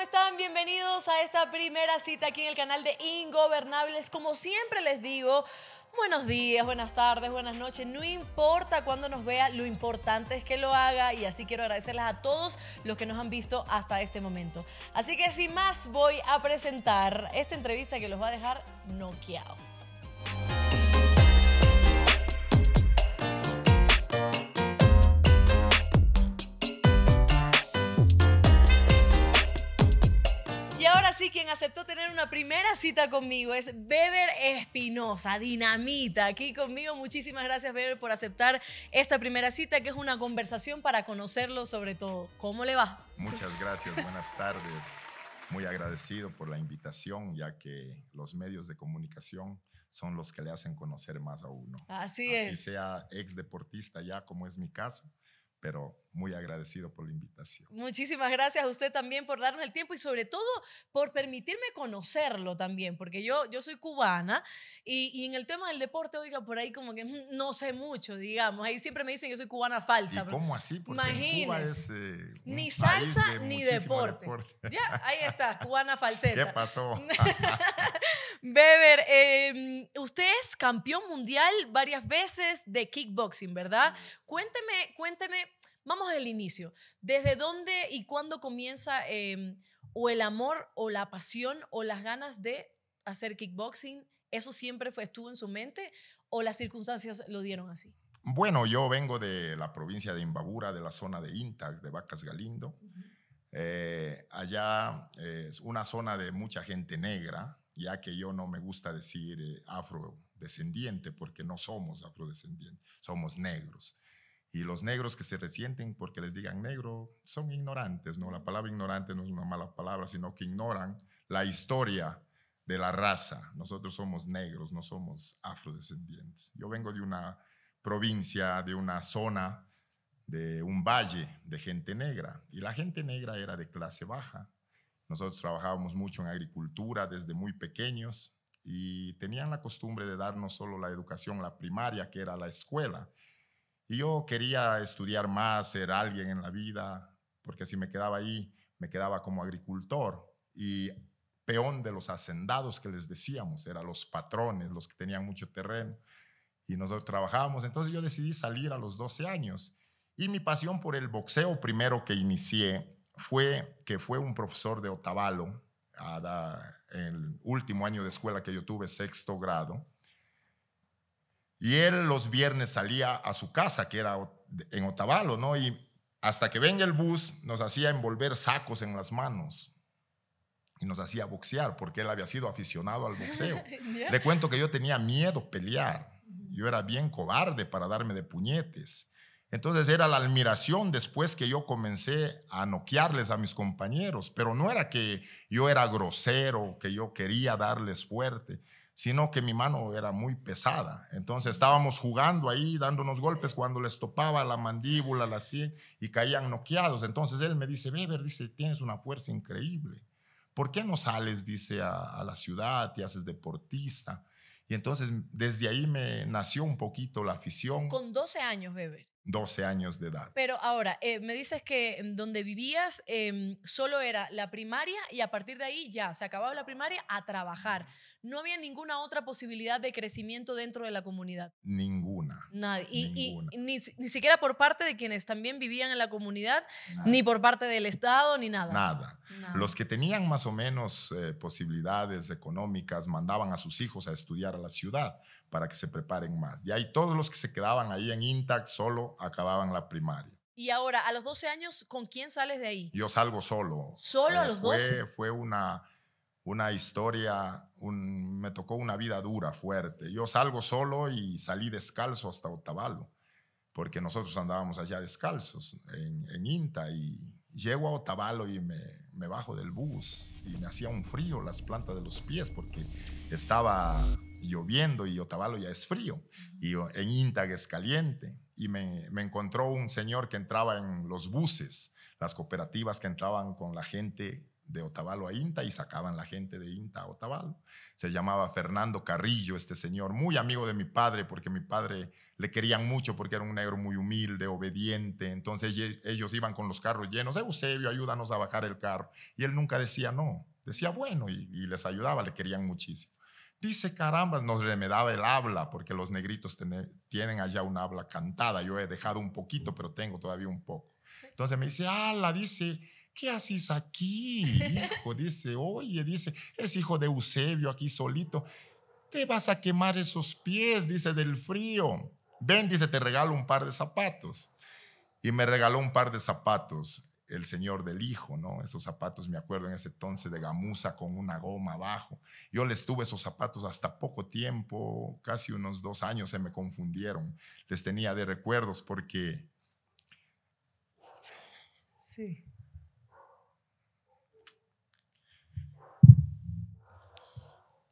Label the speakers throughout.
Speaker 1: ¿Cómo están? Bienvenidos a esta primera cita aquí en el canal de Ingobernables. Como siempre les digo, buenos días, buenas tardes, buenas noches. No importa cuándo nos vea, lo importante es que lo haga y así quiero agradecerles a todos los que nos han visto hasta este momento. Así que sin más voy a presentar esta entrevista que los va a dejar noqueados. Así quien aceptó tener una primera cita conmigo es Beber Espinosa, Dinamita, aquí conmigo. Muchísimas gracias, Beber, por aceptar esta primera cita, que es una conversación para conocerlo sobre todo. ¿Cómo le va?
Speaker 2: Muchas gracias, buenas tardes. Muy agradecido por la invitación, ya que los medios de comunicación son los que le hacen conocer más a uno.
Speaker 1: Así, es. Así
Speaker 2: sea ex deportista ya, como es mi caso, pero muy agradecido por la invitación.
Speaker 1: Muchísimas gracias a usted también por darnos el tiempo y sobre todo por permitirme conocerlo también, porque yo, yo soy cubana y, en el tema del deporte, oiga, por ahí como que mm, no sé mucho, digamos. Ahí siempre me dicen que soy cubana falsa. ¿Y ¿Cómo así? Porque imagínese,
Speaker 2: Cuba eh, ni salsa ni deporte.
Speaker 1: Ya, ahí está, cubana falseta. ¿Qué
Speaker 2: pasó?
Speaker 1: Beber, em, usted es campeón mundial varias veces de kickboxing, ¿verdad? Cuénteme, cuénteme Vamos al inicio. ¿Desde dónde y cuándo comienza em, o el amor o la pasión o las ganas de hacer kickboxing? ¿Eso siempre fue, estuvo en su mente o las circunstancias lo dieron así?
Speaker 2: Bueno, yo vengo de la provincia de Imbabura, de la zona de Intag, de Vacas Galindo. Eh, allá eh, es una zona de mucha gente negra, ya que yo no me gusta decir eh, afrodescendiente porque no somos afrodescendientes, somos negros. Y los negros que se resienten porque les digan negro son ignorantes, ¿no? La palabra ignorante no es una mala palabra, sino que ignoran la historia de la raza. Nosotros somos negros, no somos afrodescendientes. Yo vengo de una provincia, de una zona, de un valle de gente negra. Y la gente negra era de clase baja. Nosotros trabajábamos mucho en agricultura desde muy pequeños y tenían la costumbre de darnos solo la educación, la primaria, que era la escuela y yo quería estudiar más, ser alguien en la vida, porque si me quedaba ahí, me quedaba como agricultor y peón de los hacendados que les decíamos, eran los patrones, los que tenían mucho terreno, y nosotros trabajábamos. Entonces yo decidí salir a los 12 años. Y mi pasión por el boxeo primero que inicié fue que fue un profesor de Otavalo, el último año de escuela que yo tuve, sexto grado, y él los viernes salía a su casa, que era en Otavalo, ¿no? Y hasta que venga el bus, nos hacía envolver sacos en las manos y nos hacía boxear, porque él había sido aficionado al boxeo. Le cuento que yo tenía miedo pelear. Yo era bien cobarde para darme de puñetes. Entonces era la admiración después que yo comencé a noquearles a mis compañeros, pero no era que yo era grosero, que yo quería darles fuerte, sino que mi mano era muy pesada. Entonces estábamos jugando ahí, dándonos golpes cuando les topaba la mandíbula, la sien, y caían noqueados. Entonces él me dice, Beber, dice, tienes una fuerza increíble. ¿Por qué no sales, dice, a, la ciudad, y haces deportista? Y entonces desde ahí me nació un poquito la afición.
Speaker 1: Con 12 años, Beber.
Speaker 2: 12 años de edad.
Speaker 1: Pero ahora, eh, me dices que em, donde vivías em, solo era la primaria y a partir de ahí ya se acababa la primaria a trabajar. No había ninguna otra posibilidad de crecimiento dentro de la comunidad.
Speaker 2: Ninguna.
Speaker 1: Nadie. Y, ni, siquiera por parte de quienes también vivían en la comunidad, ni por parte del Estado, ni nada.
Speaker 2: Nada. Los que tenían más o menos eh, posibilidades económicas mandaban a sus hijos a estudiar a la ciudad para que se preparen más. Y ahí todos los que se quedaban ahí en Intac solo acababan la primaria.
Speaker 1: Y ahora, a los 12 años, ¿con quién sales de ahí?
Speaker 2: Yo salgo solo. ¿Solo eh, a los fue, 12? Fue una, una historia me tocó una vida dura, fuerte. Yo salgo solo y salí descalzo hasta Otavalo, porque nosotros andábamos allá descalzos en, Inta y llego a Otavalo y me, bajo del bus y me hacía un frío las plantas de los pies porque estaba lloviendo y Otavalo ya es frío y en Inta es caliente. Y me, me encontró un señor que entraba en los buses, las cooperativas que entraban con la gente de Otavalo a Inta y sacaban la gente de Inta a Otavalo. Se llamaba Fernando Carrillo, este señor, muy amigo de mi padre, porque mi padre le querían mucho, porque era un negro muy humilde, obediente. Entonces ellos iban con los carros llenos, Eusebio, ayúdanos a bajar el carro. Y él nunca decía no, decía bueno y, les ayudaba, le querían muchísimo. Dice, caramba, nos daba el habla, porque los negritos tienen allá un habla cantada. Yo he dejado un poquito, pero tengo todavía un poco. Entonces me dice, ala, dice, ¿qué haces aquí, hijo? Dice, oye, dice, es hijo de Eusebio aquí solito. Te vas a quemar esos pies, dice, del frío. Ven, dice, te regalo un par de zapatos. Y me regaló un par de zapatos el señor del hijo, ¿no? Esos zapatos, me acuerdo en ese entonces, de gamuza con una goma abajo. Yo les tuve esos zapatos hasta poco tiempo, casi unos dos años se me confundieron. Les tenía de recuerdos porque... Sí.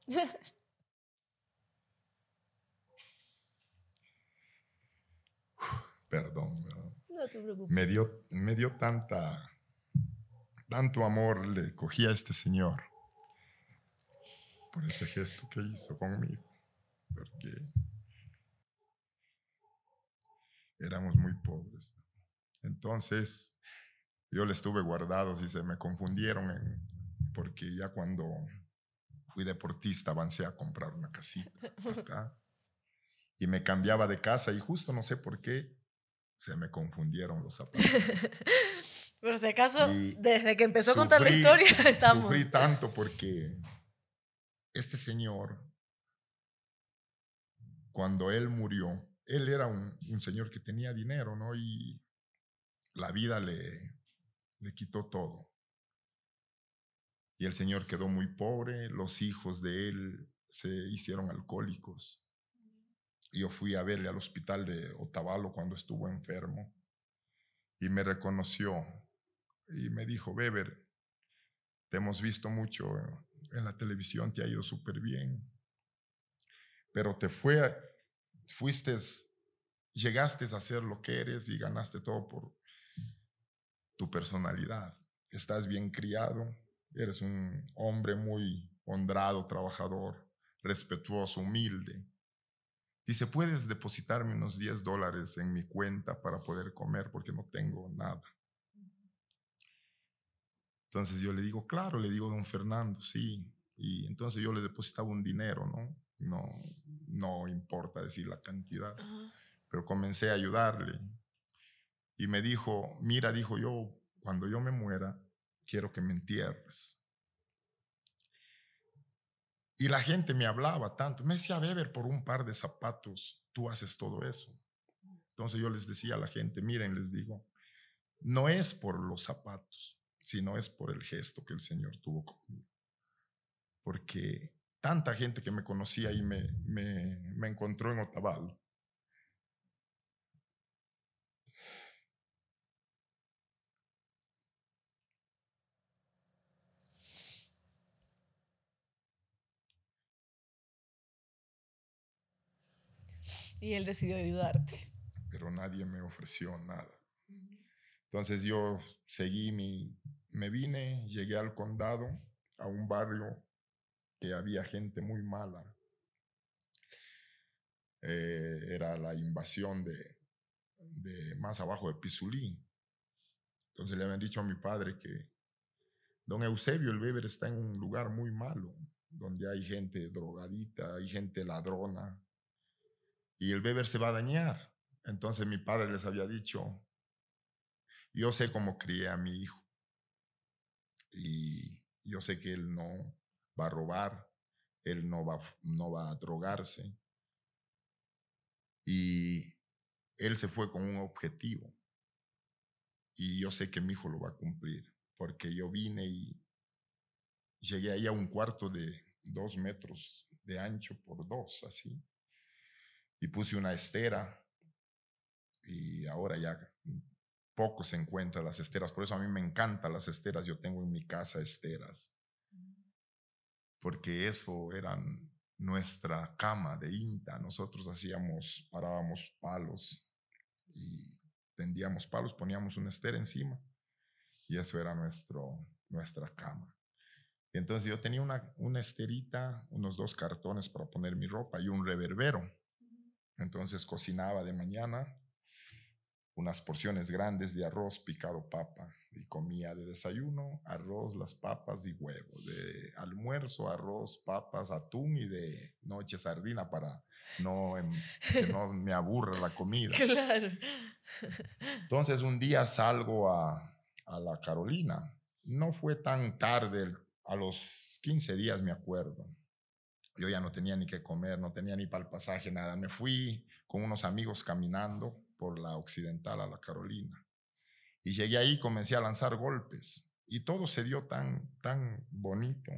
Speaker 2: Perdón. No Me dio, tanta, tanto amor le cogí a este señor por ese gesto que hizo conmigo, porque éramos muy pobres. Entonces, yo le estuve guardados y se me confundieron porque ya cuando fui deportista, avancé a comprar una
Speaker 1: casita
Speaker 2: Y me cambiaba de casa y justo no sé por qué se me confundieron los zapatos.
Speaker 1: Por si acaso, desde que empezó a contar la historia, estamos. Sufrí
Speaker 2: tanto porque este señor, cuando él murió, él era un, señor que tenía dinero, ¿no? Y la vida le, le quitó todo y el señor quedó muy pobre, los hijos de él se hicieron alcohólicos. Yo fui a verle al hospital de Otavalo cuando estuvo enfermo y me reconoció y me dijo, Beber, te hemos visto mucho en la televisión, te ha ido súper bien, pero te fue, fuiste, llegaste a ser lo que eres y ganaste todo por tu personalidad. Estás bien criado, Eres un hombre muy honrado, trabajador, respetuoso, humilde. Dice, puedes depositarme unos 10 dólares en mi cuenta para poder comer porque no tengo nada. Entonces yo le digo, claro, le digo, don Fernando, sí. Y entonces yo le depositaba un dinero, ¿no? No, no importa decir la cantidad, pero comencé a ayudarle. Y me dijo, mira, dijo yo, cuando yo me muera, quiero que me entierres. Y la gente me hablaba tanto, me decía, Beber, por un par de zapatos, tú haces todo eso. Entonces yo les decía a la gente, miren, les digo, no es por los zapatos, sino es por el gesto que el Señor tuvo conmigo. Porque tanta gente que me conocía y me, me encontró en Otavalo
Speaker 1: Y él decidió ayudarte.
Speaker 2: Pero nadie me ofreció nada. Entonces yo seguí mi, me vine, llegué al condado, a un barrio que había gente muy mala. Eh, era la invasión de, más abajo de Pizulí. Entonces le habían dicho a mi padre que don Eusebio el Beber está en un lugar muy malo, donde hay gente drogadita, hay gente ladrona, y el beber se va a dañar. Entonces mi padre les había dicho, yo sé cómo crié a mi hijo y yo sé que él no va a robar, él no va, no va a drogarse. Y él se fue con un objetivo y yo sé que mi hijo lo va a cumplir porque yo vine y llegué ahí a un cuarto de dos metros de ancho por dos, así y puse una estera y ahora ya poco se encuentran las esteras. Por eso a mí me encantan las esteras. Yo tengo en mi casa esteras. Porque eso eran nuestra cama de INTA. Nosotros hacíamos, parábamos palos y tendíamos palos, poníamos una estera encima. Y eso era nuestro, nuestra cama. entonces yo tenía una, una esterita, unos dos cartones para poner mi ropa y un reverbero. Entonces cocinaba de mañana unas porciones grandes de arroz picado papa y comía de desayuno arroz, las papas y huevo, de almuerzo arroz, papas, atún y de noche sardina para no em, que no me aburra la comida. Claro. Entonces un día salgo a, a la Carolina. No fue tan tarde, a los 15 días me acuerdo. Yo ya no tenía ni qué comer, no tenía ni para el pasaje, nada. Me fui con unos amigos caminando por la Occidental a la Carolina. Y llegué ahí, comencé a lanzar golpes. Y todo se dio tan, tan bonito.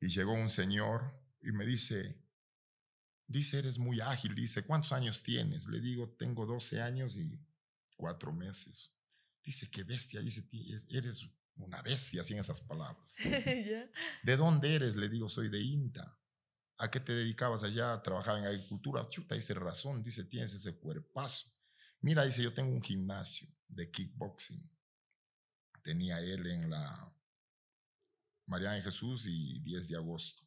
Speaker 2: Y llegó un señor y me dice, dice, eres muy ágil, dice, ¿cuántos años tienes? Le digo, tengo 12 años y cuatro meses. Dice, qué bestia, dice, eres una bestia, en esas palabras. ¿De dónde eres? Le digo, soy de INTA. ¿A qué te dedicabas allá? Trabajaba en agricultura. Chuta, dice razón, dice, tienes ese cuerpazo. Mira, dice, yo tengo un gimnasio de kickboxing. Tenía él en la Mariana Jesús y 10 de agosto.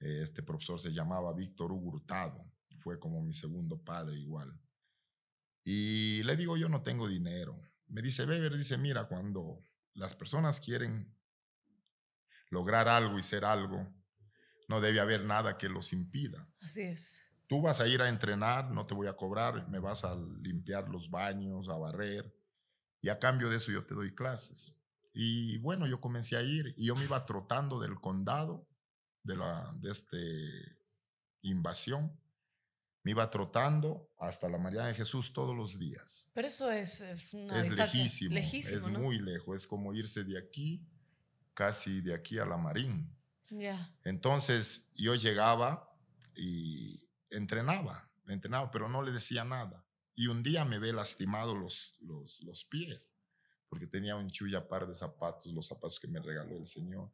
Speaker 2: Este profesor se llamaba Víctor Hugo Hurtado. Fue como mi segundo padre igual. Y le digo, yo no tengo dinero. Me dice, Beber, dice, mira, cuando las personas quieren lograr algo y ser algo, no debe haber nada que los impida.
Speaker 1: Así es.
Speaker 2: Tú vas a ir a entrenar, no te voy a cobrar, me vas a limpiar los baños, a barrer, y a cambio de eso yo te doy clases. Y bueno, yo comencé a ir y yo me iba trotando del condado de, la, de este invasión me iba trotando hasta la María de Jesús todos los días.
Speaker 1: Pero eso es, es, una es lejísimo, Es muy
Speaker 2: lejos. Es como irse de aquí, casi de aquí a la Marín. Ya. Entonces yo llegaba y entrenaba, entrenaba, pero no le decía nada. Y un día me ve lastimado los, los, los pies, porque tenía un chulla par de zapatos, los zapatos que me regaló el Señor.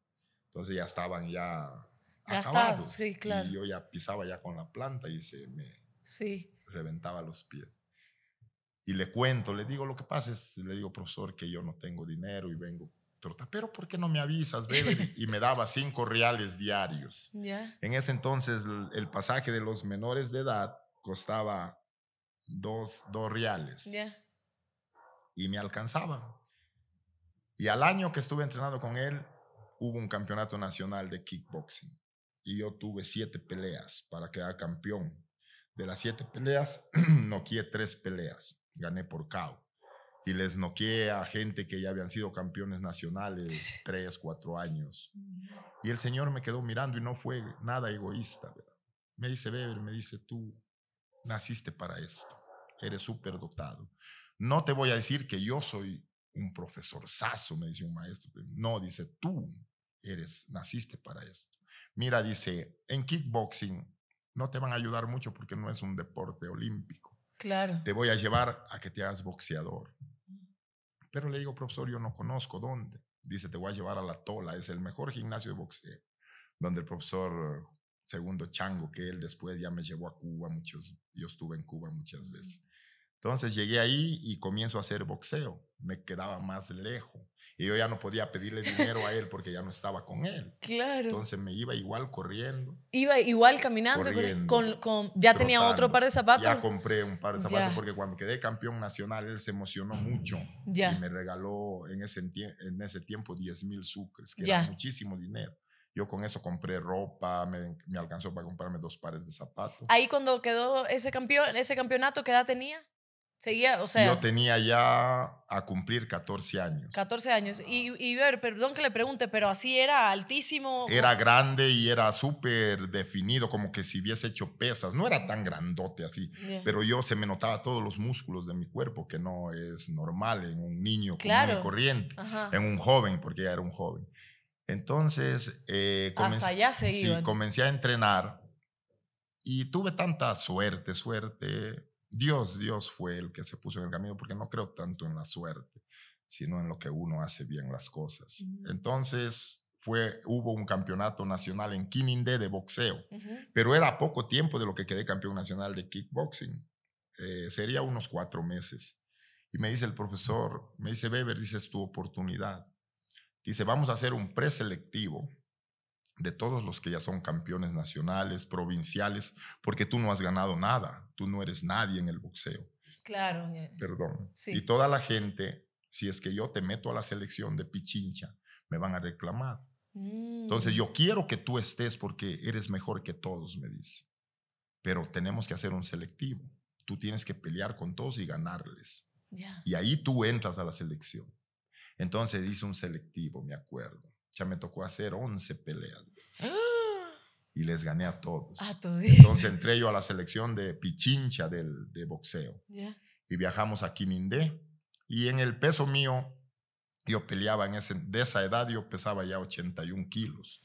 Speaker 2: Entonces ya estaban ya ya sí, claro. Y yo ya pisaba ya con la planta y se me sí. reventaba los pies. Y le cuento, le digo, lo que pasa es, le digo, profesor, que yo no tengo dinero y vengo trota, pero ¿por qué no me avisas, y me daba cinco reales diarios. En ese entonces el, pasaje de los menores de edad costaba dos, reales. Y me alcanzaba. Y al año que estuve entrenando con él, hubo un campeonato nacional de kickboxing y yo tuve siete peleas para quedar campeón. De las siete peleas, noqueé tres peleas. Gané por KO. Y les noqueé a gente que ya habían sido campeones nacionales tres, cuatro años. Y el señor me quedó mirando y no fue nada egoísta. Me dice, Beber, me dice, tú naciste para esto. Eres súper dotado. No te voy a decir que yo soy un profesor sazo, me dice un maestro. No, dice, tú eres, naciste para esto. Mira, dice, en kickboxing no te van a ayudar mucho porque no es un deporte olímpico. Claro. Te voy a llevar a que te hagas boxeador. Pero le digo, profesor, yo no conozco dónde. Dice, te voy a llevar a la Tola, es el mejor gimnasio de boxeo, donde el profesor Segundo Chango, que él después ya me llevó a Cuba, muchos, yo estuve en Cuba muchas mm. veces. Entonces llegué ahí y comienzo a hacer boxeo. Me quedaba más lejos. Y yo ya no podía pedirle dinero a él porque ya no estaba con él.
Speaker 1: Claro. Entonces
Speaker 2: me iba igual corriendo.
Speaker 1: Iba igual caminando. con, con, ya tenía otro par de zapatos. Ya
Speaker 2: compré un par de zapatos porque cuando quedé campeón nacional él se emocionó mucho. Ya. Y me regaló en ese, en ese tiempo 10 mil sucres, que era muchísimo dinero. Yo con eso compré ropa, me, me, alcanzó para comprarme dos pares de zapatos.
Speaker 1: Ahí cuando quedó ese, campeón, ese campeonato, ¿qué edad tenía? Seguía, o sea. Yo
Speaker 2: tenía ya a cumplir 14 años.
Speaker 1: 14 años. Y, ver, perdón que le pregunte, pero así era altísimo. Era
Speaker 2: grande y era súper definido, como que si hubiese hecho pesas. No era tan grandote así, pero yo se me notaba todos los músculos de mi cuerpo, que no es normal en un niño claro. corriente, en un joven, porque ya era un joven. Entonces, eh, comencé, comencé a entrenar y tuve tanta suerte, suerte Dios, Dios fue el que se puso en el camino, porque no creo tanto en la suerte, sino en lo que uno hace bien las cosas. Entonces, fue, hubo un campeonato nacional en Kinindé de boxeo, pero era poco tiempo de lo que quedé campeón nacional de kickboxing. Eh, sería unos cuatro meses. Y me dice el profesor, me dice Weber, dice, es tu oportunidad. Dice, vamos a hacer un preselectivo de todos los que ya son campeones nacionales, provinciales, porque tú no has ganado nada, tú no eres nadie en el boxeo. Claro. Perdón. Y toda la gente, si es que yo te meto a la selección de Pichincha, me van a reclamar. Mm. Entonces yo quiero que tú estés porque eres mejor que todos, me dice. Pero tenemos que hacer un selectivo. Tú tienes que pelear con todos y ganarles. Y ahí tú entras a la selección. Entonces hice un selectivo, me acuerdo ya me tocó hacer 11 peleas. ¡Ah! Y les gané a todos. Entonces entré yo a la selección de Pichincha del, de boxeo. Y viajamos a Quinindé. Y en el peso mío, yo peleaba en ese, de esa edad, yo pesaba ya 81 kilos.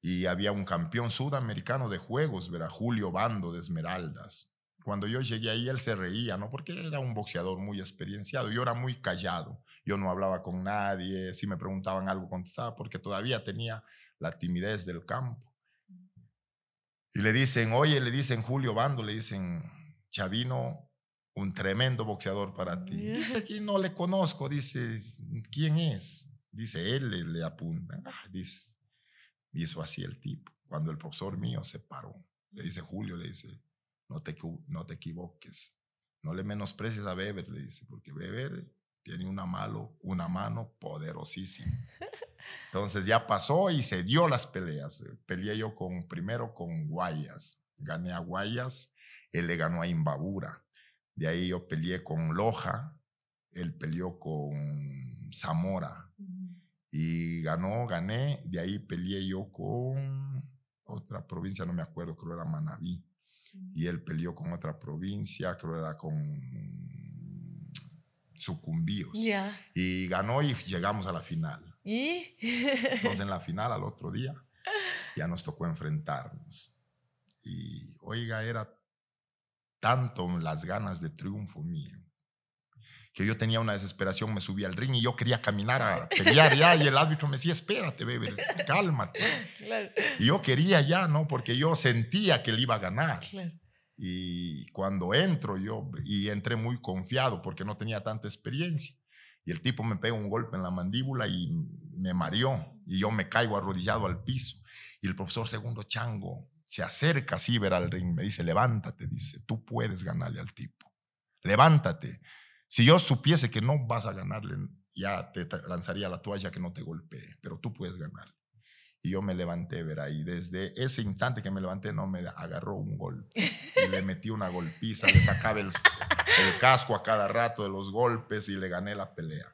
Speaker 2: Y había un campeón sudamericano de juegos, Julio Bando de Esmeraldas. Cuando yo llegué ahí, él se reía, ¿no? Porque era un boxeador muy experienciado. Yo era muy callado. Yo no hablaba con nadie. Si me preguntaban algo, contestaba, porque todavía tenía la timidez del campo. Y le dicen, oye, le dicen Julio Bando, le dicen, Chavino, un tremendo boxeador para ti. Dice, que no le conozco. Dice, ¿quién es? Dice, él le, apunta. Ah", dice, hizo así el tipo. Cuando el profesor mío se paró, le dice, Julio, le dice, no te, equivoques. No le menosprecies a Weber, le dice, porque Beber tiene una, una mano poderosísima. Entonces ya pasó y se dio las peleas. Peleé yo con, primero con Guayas. Gané a Guayas, él le ganó a Imbabura. De ahí yo peleé con Loja, él peleó con Zamora. Y ganó, gané. De ahí peleé yo con otra provincia, no me acuerdo, creo era Manabí y él peleó con otra provincia, creo era con Sucumbíos. Y ganó y llegamos a la final.
Speaker 1: ¿Y? Entonces
Speaker 2: en la final al otro día ya nos tocó enfrentarnos. Y oiga, era tanto las ganas de triunfo mío que yo tenía una desesperación, me subí al ring y yo quería caminar a pelear ya y el árbitro me decía, espérate, bebé, cálmate. Y yo quería ya, ¿no? Porque yo sentía que él iba a ganar. Y cuando entro yo, y entré muy confiado porque no tenía tanta experiencia. Y el tipo me pega un golpe en la mandíbula y me mareó. Y yo me caigo arrodillado al piso. Y el profesor Segundo Chango se acerca así, ver al ring. Me dice, levántate, dice, tú puedes ganarle al tipo. Levántate. Si yo supiese que no vas a ganarle, ya te lanzaría la toalla que no te golpee, pero tú puedes ganar. Y yo me levanté, verá, y desde ese instante que me levanté, no me agarró un golpe. Y le metí una golpiza, le sacaba el, casco a cada rato de los golpes y le gané la pelea.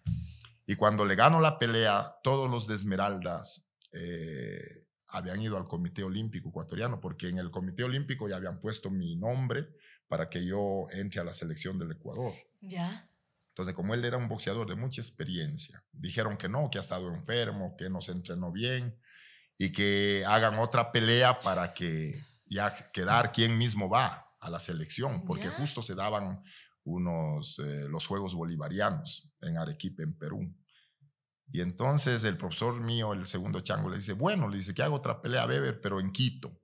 Speaker 2: Y cuando le ganó la pelea, todos los de Esmeraldas eh, habían ido al Comité Olímpico Ecuatoriano, porque en el Comité Olímpico ya habían puesto mi nombre para que yo entre a la selección del Ecuador. Ya. Entonces, como él era un boxeador de mucha experiencia, dijeron que no, que ha estado enfermo, que no se entrenó bien y que hagan otra pelea para que ya quedar quién mismo va a la selección, porque justo se daban unos eh, los Juegos Bolivarianos en Arequipa, en Perú. Y entonces el profesor mío, el segundo chango, le dice, bueno, le dice que haga otra pelea a Weber, pero en Quito.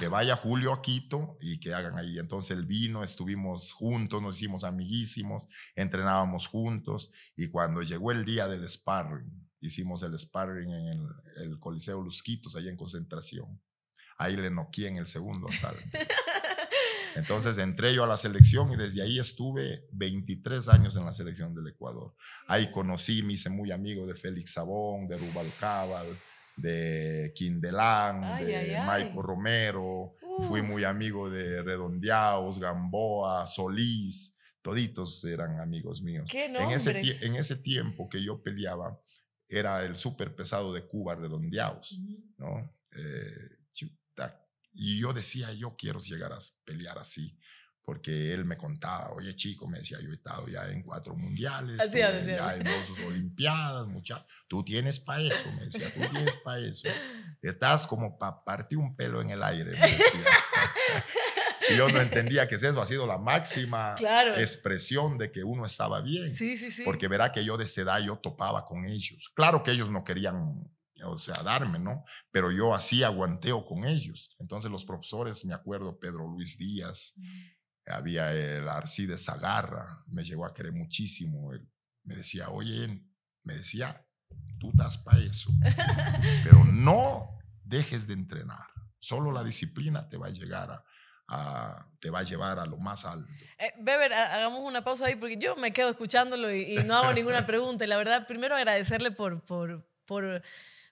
Speaker 2: Que vaya Julio a Quito y que hagan ahí. Entonces el vino, estuvimos juntos, nos hicimos amiguísimos, entrenábamos juntos y cuando llegó el día del sparring, hicimos el sparring en el, el Coliseo Quitos ahí en concentración. Ahí le noqué en el segundo asalto. Entonces entré yo a la selección y desde ahí estuve 23 años en la selección del Ecuador. Ahí conocí, me hice muy amigo de Félix Sabón, de Rubal Cabal de Quindelán, de Michael Romero, fui muy amigo de Redondeados, Gamboa, Solís, toditos eran amigos míos. en, ese, tiempo que yo peleaba, era el súper pesado de Cuba, Redondeados, ¿no? Eh, y yo decía, yo quiero llegar a pelear así porque él me contaba, oye chico, me decía, yo he estado ya en cuatro mundiales, ya en dos olimpiadas, muchas. tú tienes para eso, me decía, tú tienes para eso. Estás como para partir un pelo en el aire, y yo no entendía que eso ha sido la máxima expresión de que uno estaba bien. Porque verá que yo de esa edad yo topaba con ellos. Claro que ellos no querían o sea, darme, ¿no? Pero yo así aguanteo con ellos. Entonces los profesores, me acuerdo, Pedro Luis Díaz, había el de Zagarra, me llegó a querer muchísimo. me decía, oye, me decía, tú das para eso, pero no dejes de entrenar. Solo la disciplina te va a llegar a, te va a llevar a lo más alto.
Speaker 1: Beber, eh, hagamos una pausa ahí porque yo me quedo escuchándolo y, no hago ninguna pregunta. Y la verdad, primero agradecerle por, por, por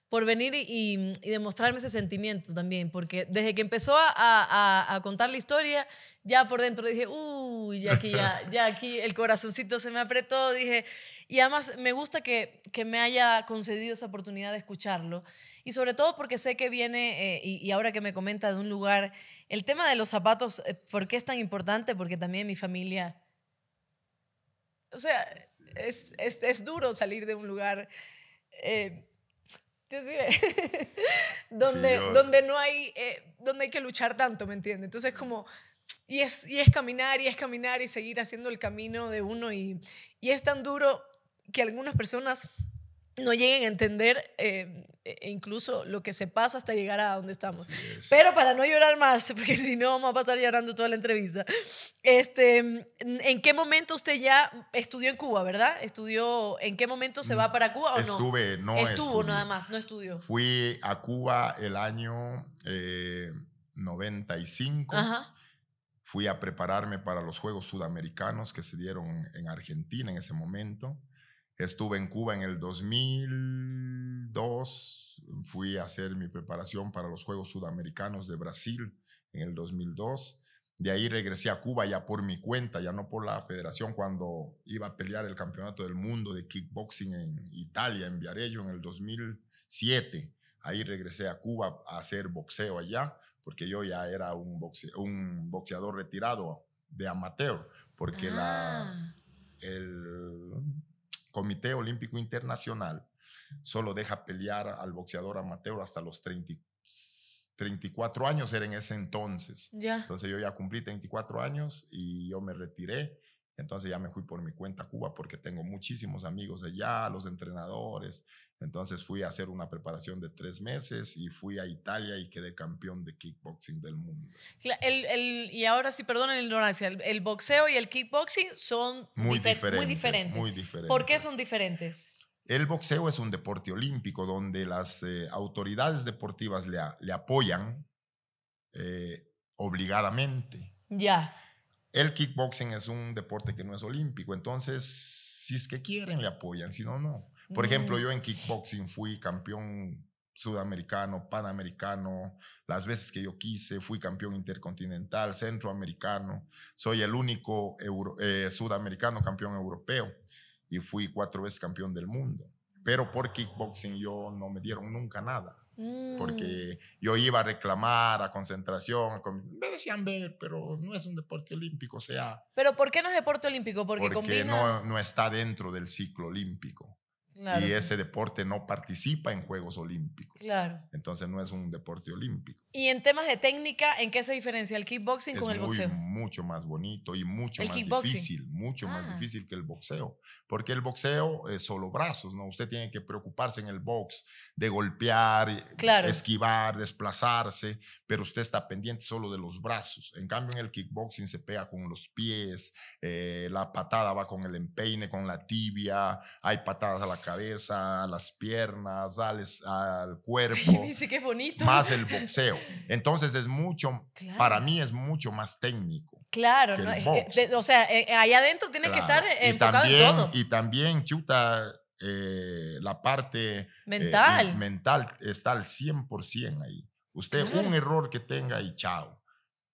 Speaker 1: por venir y, demostrarme ese sentimiento también, porque desde que empezó a, contar la historia, ya por dentro dije, uy, ya aquí, ya, aquí el corazoncito se me apretó, dije, y además me gusta que, que me haya concedido esa oportunidad de escucharlo, y sobre todo porque sé que viene, eh, y, ahora que me comenta de un lugar, el tema de los zapatos, eh, ¿por qué es tan importante? Porque también mi familia, o sea, es, es, es duro salir de un lugar... Eh, donde, donde no hay, eh, donde hay que luchar tanto, ¿me entiendes? Entonces como, y es, y es caminar, y es caminar, y seguir haciendo el camino de uno, y, y es tan duro que algunas personas no lleguen a entender em, e, e incluso lo que se pasa hasta llegar a donde estamos. Pero para no llorar más, porque si no vamos a pasar llorando toda la entrevista, este, ¿en qué momento usted ya estudió en Cuba, verdad? ¿Estudió en qué momento se mm, va para Cuba o Estuve, no? no Estuvo nada más, no estudió.
Speaker 2: Fui a Cuba el año 95. Eh, Fui a prepararme para los Juegos Sudamericanos que se dieron en Argentina en ese momento Estuve en Cuba en el 2002, fui a hacer mi preparación para los Juegos Sudamericanos de Brasil en el 2002. De ahí regresé a Cuba ya por mi cuenta, ya no por la federación, cuando iba a pelear el Campeonato del Mundo de Kickboxing en Italia, en Viarello, en el 2007. Ahí regresé a Cuba a hacer boxeo allá, porque yo ya era un, un boxeador retirado de amateur, porque la, ah. el Comité Olímpico Internacional solo deja pelear al boxeador amateur hasta los 34 años, era en ese entonces. Entonces yo ya cumplí 34 años y yo me retiré entonces ya me fui por mi cuenta a Cuba porque tengo muchísimos amigos allá, los entrenadores. Entonces fui a hacer una preparación de tres meses y fui a Italia y quedé campeón de kickboxing del mundo.
Speaker 1: El, el, y ahora sí, perdonen la ignorancia, el, boxeo y el kickboxing son muy, diferentes, muy diferentes. ¿Por qué son diferentes?
Speaker 2: El boxeo es un deporte olímpico donde las eh, autoridades deportivas le, le apoyan eh, obligadamente. Ya el kickboxing es un deporte que no es olímpico, entonces si es que quieren le apoyan, si no, no. Por ejemplo, mm. yo en kickboxing fui campeón sudamericano, panamericano, las veces que yo quise, fui campeón intercontinental, centroamericano, soy el único eh, sudamericano campeón europeo y fui cuatro veces campeón del mundo. Pero por kickboxing yo no me dieron nunca nada.
Speaker 1: Mm. Porque
Speaker 2: yo iba a reclamar a concentración. Me decían ver, pero no es un deporte olímpico, o sea. ¿Pero por qué
Speaker 1: no es deporte olímpico?
Speaker 2: Porque, no está dentro del ciclo olímpico y ese deporte no participa en Juegos Olímpicos. Claro. Entonces no es un deporte olímpico.
Speaker 1: Y en temas de técnica, ¿en qué se diferencia el kickboxing con el muy, boxeo?
Speaker 2: Mucho más bonito y mucho más difícil, mucho más ah. difícil que el boxeo, porque el boxeo es solo brazos, ¿no? Usted tiene que preocuparse en el box de golpear, esquivar, desplazarse, pero usted está pendiente solo de los brazos. En cambio, en el kickboxing se pega con los pies, eh, la patada va con el empeine, con la tibia, hay patadas a la cabeza cabeza, a las piernas, al, al cuerpo. Dice
Speaker 1: que bonito. Más el boxeo.
Speaker 2: Entonces es mucho, para mí es mucho más técnico.
Speaker 1: Claro, eh, eh, o sea, eh, ahí adentro tiene que estar enfocado y en todo.
Speaker 2: Y también, chuta, la parte mental. mental está al 100% ahí. Usted, un error que tenga y chao.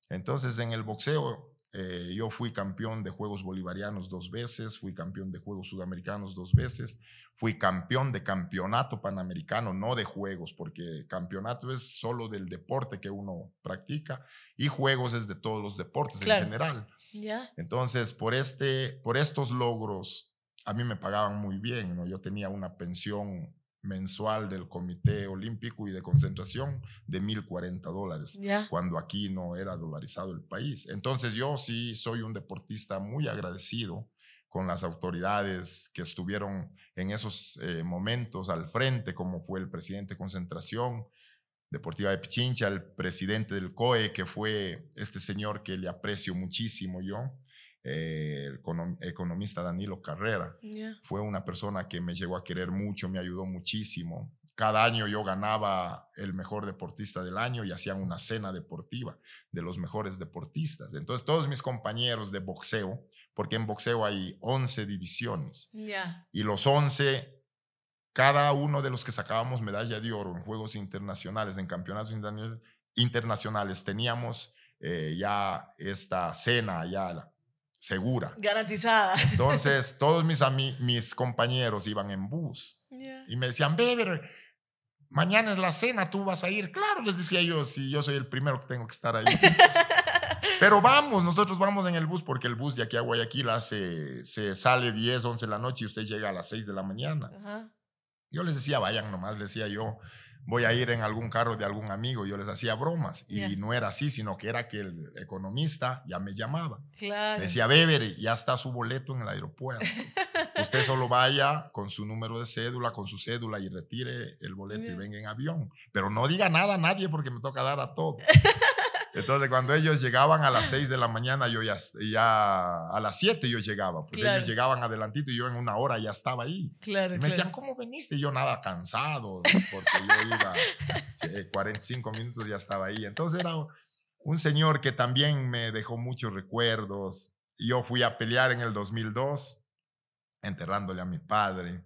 Speaker 2: Entonces, en el boxeo eh, yo fui campeón de Juegos Bolivarianos dos veces, fui campeón de Juegos Sudamericanos dos veces, fui campeón de Campeonato Panamericano, no de Juegos, porque campeonato es solo del deporte que uno practica y Juegos es de todos los deportes en general. Entonces, por, este, por estos logros, a mí me pagaban muy bien, yo tenía una pensión mensual del Comité Olímpico y de Concentración de 1.040 dólares, cuando aquí no era dolarizado el país. Entonces yo sí soy un deportista muy agradecido con las autoridades que estuvieron en esos eh, momentos al frente, como fue el presidente de Concentración Deportiva de Pichincha, el presidente del COE, que fue este señor que le aprecio muchísimo yo, eh, el economista Danilo Carrera. Fue una persona que me llegó a querer mucho, me ayudó muchísimo. Cada año yo ganaba el mejor deportista del año y hacía una cena deportiva de los mejores deportistas. Entonces todos mis compañeros de boxeo, porque en boxeo hay 11 divisiones, y los 11, cada uno de los que sacábamos medalla de oro en Juegos Internacionales, en campeonatos internacionales, teníamos eh, ya esta cena, ya la, segura.
Speaker 1: Garantizada.
Speaker 2: Entonces, todos mis, mis compañeros iban en bus y me decían, Beber, mañana es la cena, tú vas a ir. Claro, les decía yo, si yo soy el primero que tengo que estar ahí. Pero vamos, nosotros vamos en el bus porque el bus de aquí a Guayaquil se sale 10, 11 de la noche y usted llega a las 6 de la mañana. Yo les decía, vayan nomás, les decía yo voy a ir en algún carro de algún amigo. Yo les hacía bromas y no era así, sino que era que el economista ya me llamaba.
Speaker 1: Me decía,
Speaker 2: Beber, ya está su boleto en el aeropuerto. Usted solo vaya con su número de cédula, con su cédula y retire el boleto y venga en avión. Pero no diga nada a nadie porque me toca dar a todos. Entonces, cuando ellos llegaban a las 6 de la mañana, yo ya, ya a las 7 yo llegaba. Pues ellos llegaban adelantito y yo en una hora ya estaba ahí. Claro, y me decían, ¿cómo veniste? Y yo nada cansado, porque yo iba 45 minutos ya estaba ahí. Entonces era un señor que también me dejó muchos recuerdos. Yo fui a pelear en el 2002, enterrándole a mi padre,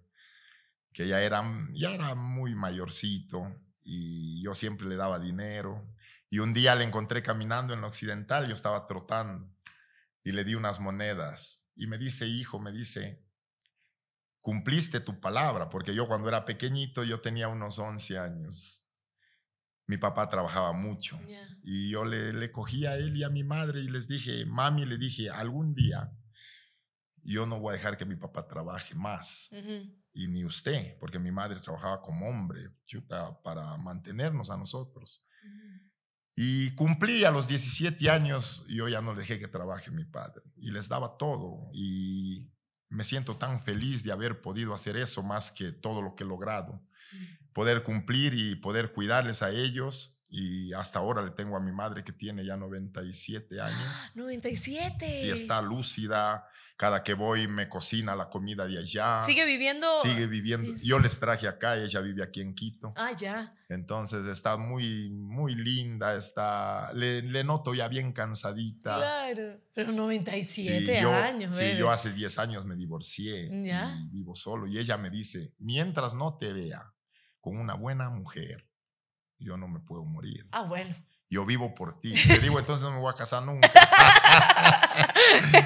Speaker 2: que ya era, ya era muy mayorcito y yo siempre le daba dinero y un día le encontré caminando en lo occidental, yo estaba trotando y le di unas monedas. Y me dice, hijo, me dice, cumpliste tu palabra, porque yo cuando era pequeñito, yo tenía unos 11 años. Mi papá trabajaba mucho y yo le, cogí a él y a mi madre y les dije, mami, le dije, algún día yo no voy a dejar que mi papá trabaje más. Y ni usted, porque mi madre trabajaba como hombre para mantenernos a nosotros. Y cumplí a los 17 años, yo ya no dejé que trabaje mi padre y les daba todo. Y me siento tan feliz de haber podido hacer eso más que todo lo que he logrado. Mm. Poder cumplir y poder cuidarles a ellos y hasta ahora le tengo a mi madre que tiene ya 97 años.
Speaker 1: 97. Y está
Speaker 2: lúcida. Cada que voy me cocina la comida de allá. Sigue
Speaker 1: viviendo. Sigue
Speaker 2: viviendo. Yo les traje acá, ella vive aquí en Quito. Ah, ya. Entonces está muy, muy linda, está, le, noto ya bien cansadita.
Speaker 1: Claro, pero 97 años. Sí, yo hace
Speaker 2: 10 años me divorcié. ¿Ya? Y vivo solo. Y ella me dice, mientras no te vea con una buena mujer yo no me puedo morir. Ah, bueno. Yo vivo por ti. Le digo, entonces no me voy a casar nunca.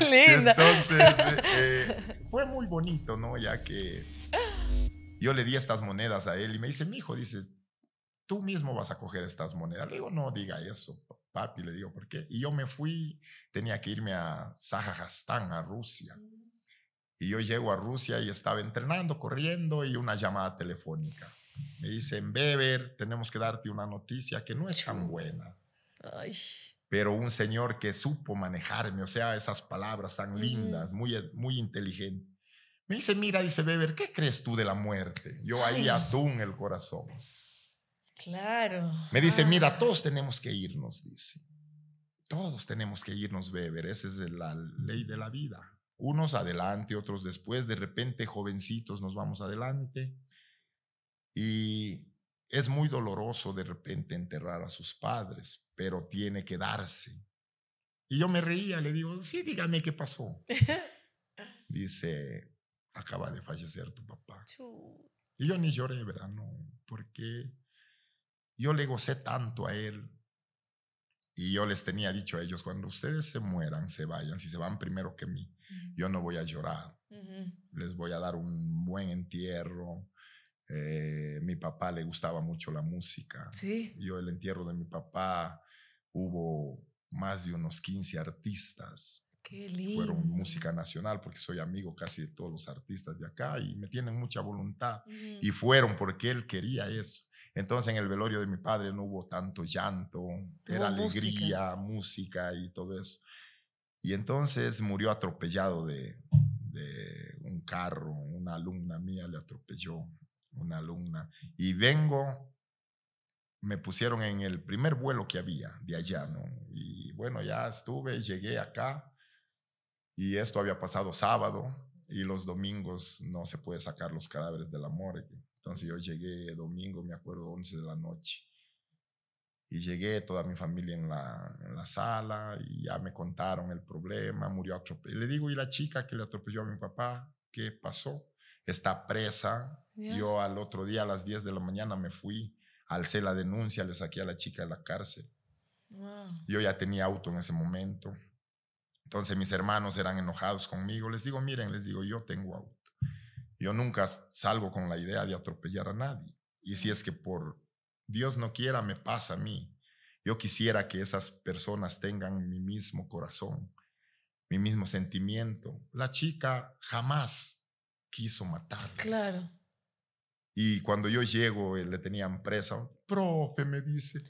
Speaker 2: Linda. Entonces, eh, fue muy bonito, ¿no? Ya que yo le di estas monedas a él y me dice, mi hijo, dice, tú mismo vas a coger estas monedas. Le digo, no diga eso, papi. Le digo, ¿por qué? Y yo me fui, tenía que irme a Sajajastán, a Rusia. Mm. Y yo llego a Rusia y estaba entrenando, corriendo y una llamada telefónica me dicen, Beber, tenemos que darte una noticia que no es tan buena. Pero un señor que supo manejarme, o sea, esas palabras tan lindas, muy, e, muy inteligente. Me dice, mira, dice Beber, ¿qué crees tú de la muerte? Yo ahí atún el corazón.
Speaker 1: Claro.
Speaker 2: Me dice, ah. mira, todos tenemos que irnos, dice. Todos tenemos que irnos, Beber. Esa es la ley de la vida. Unos adelante, otros después. De repente, jovencitos, nos vamos adelante. Y es muy doloroso de repente enterrar a sus padres, pero tiene que darse. Y yo me reía, le digo, sí, dígame qué pasó. Dice, acaba de fallecer tu papá. Y yo ni lloré, ¿verdad? No, porque yo le gocé tanto a él. Y yo les tenía dicho a ellos, cuando ustedes se mueran, se vayan, si se van primero que mí, yo no voy a llorar. Les voy a dar un buen entierro, eh, mi papá le gustaba mucho la música. Sí. Yo el entierro de mi papá hubo más de unos 15 artistas.
Speaker 1: Qué lindo. Fueron
Speaker 2: música nacional porque soy amigo casi de todos los artistas de acá y me tienen mucha voluntad. Y fueron porque él quería eso. Entonces en el velorio de mi padre no hubo tanto llanto, era alegría, música. y todo eso. Y entonces murió atropellado de un carro, una alumna mía le atropelló una alumna, y vengo, me pusieron en el primer vuelo que había de allá, ¿no? Y bueno, ya estuve, llegué acá, y esto había pasado sábado, y los domingos no se puede sacar los cadáveres de la morgue. Eh, entonces yo llegué domingo, me acuerdo, 11 de la noche. Y llegué, toda mi familia en la, sala, y ya me contaron el problema, murió atropellado. Le digo, ¿y la chica que le atropelló a mi papá? ¿Qué pasó? Está presa yo al otro día a las 10 de la mañana me fui, alcé la denuncia, le saqué a la chica de la cárcel. Yo ya tenía auto en ese momento. Entonces mis hermanos eran enojados conmigo. Les digo, miren, les digo, yo tengo auto. Yo nunca salgo con la idea de atropellar a nadie. Y si es que por Dios no quiera me pasa a mí, yo quisiera que esas personas tengan mi mismo corazón, mi mismo sentimiento. La chica jamás quiso matar. Claro. Y cuando yo llego, él eh, le tenían presa. Profe, me dice,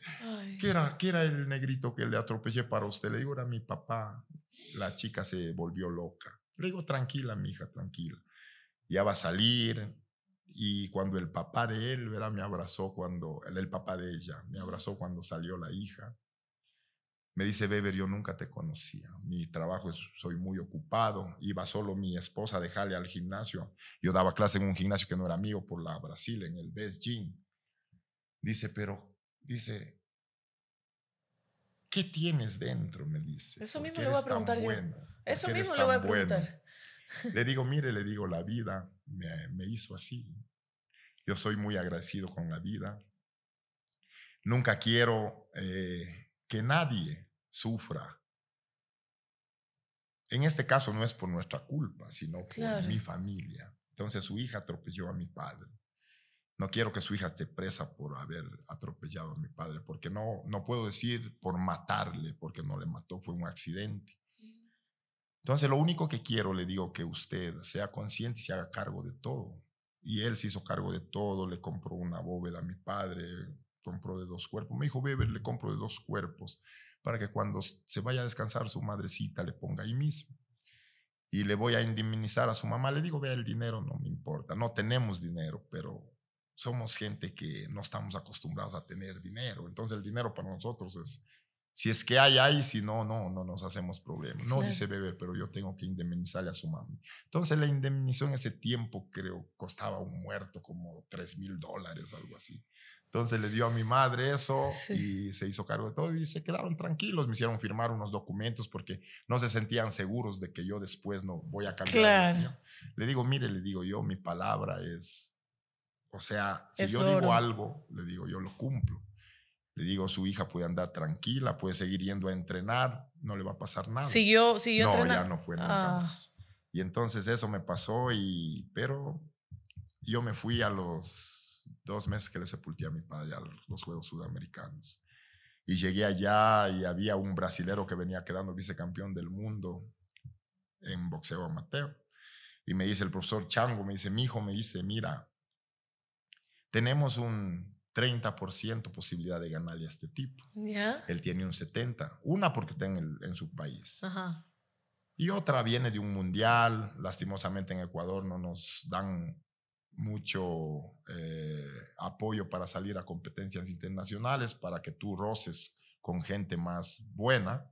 Speaker 2: ¿qué era, ¿qué era el negrito que le atropellé para usted? Le digo, era mi papá. La chica se volvió loca. Le digo, tranquila, hija, tranquila. Ya va a salir. Y cuando el papá de él, ¿verdad? Me abrazó cuando, el papá de ella, me abrazó cuando salió la hija. Me dice Beber, yo nunca te conocía. Mi trabajo soy muy ocupado. Iba solo mi esposa a dejarle al gimnasio. Yo daba clase en un gimnasio que no era mío por la Brasil, en el Best Gym. Dice, pero, dice, ¿qué tienes dentro? Me dice.
Speaker 1: Eso mismo le voy a preguntar yo. Eso mismo le voy a preguntar.
Speaker 2: Le digo, mire, le digo, la vida me, hizo así. Yo soy muy agradecido con la vida. Nunca quiero eh, que nadie sufra. En este caso no es por nuestra culpa, sino por mi familia. Entonces su hija atropelló a mi padre. No quiero que su hija esté presa por haber atropellado a mi padre, porque no, no puedo decir por matarle, porque no le mató, fue un accidente. Mm. Entonces lo único que quiero, le digo, que usted sea consciente y se haga cargo de todo. Y él se hizo cargo de todo, le compró una bóveda a mi padre, compró de dos cuerpos. Me dijo, Beber, le compro de dos cuerpos para que cuando se vaya a descansar su madrecita le ponga ahí mismo. Y le voy a indemnizar a su mamá. Le digo, vea, el dinero no me importa. No tenemos dinero, pero somos gente que no estamos acostumbrados a tener dinero. Entonces el dinero para nosotros es, si es que hay, hay, si no, no, no nos hacemos problemas. No, dice Beber, pero yo tengo que indemnizarle a su mamá. Entonces la indemnización en ese tiempo, creo, costaba un muerto como 3 mil dólares, algo así. Entonces le dio a mi madre eso y se hizo cargo de todo y se quedaron tranquilos. Me hicieron firmar unos documentos porque no se sentían seguros de que yo después no voy a cambiar. le digo, mire, le digo yo, mi palabra es, o sea, si yo digo algo, le digo, yo lo cumplo. Le digo, su hija puede andar tranquila, puede seguir yendo a entrenar, no le va a pasar nada. Siguió, siguió no, ya no fue nada ah. Y entonces eso me pasó y, pero yo me fui a los dos meses que le sepulté a mi padre a los Juegos Sudamericanos. Y llegué allá y había un brasilero que venía quedando vicecampeón del mundo en boxeo amateur. Y me dice el profesor Chango, me dice, mi hijo, me dice, mira, tenemos un 30% posibilidad de ganarle a este tipo. Él tiene un 70%, una porque está en, el, en su país. Ajá. Y otra viene de un mundial, lastimosamente en Ecuador no nos dan mucho eh, apoyo para salir a competencias internacionales, para que tú roces con gente más buena.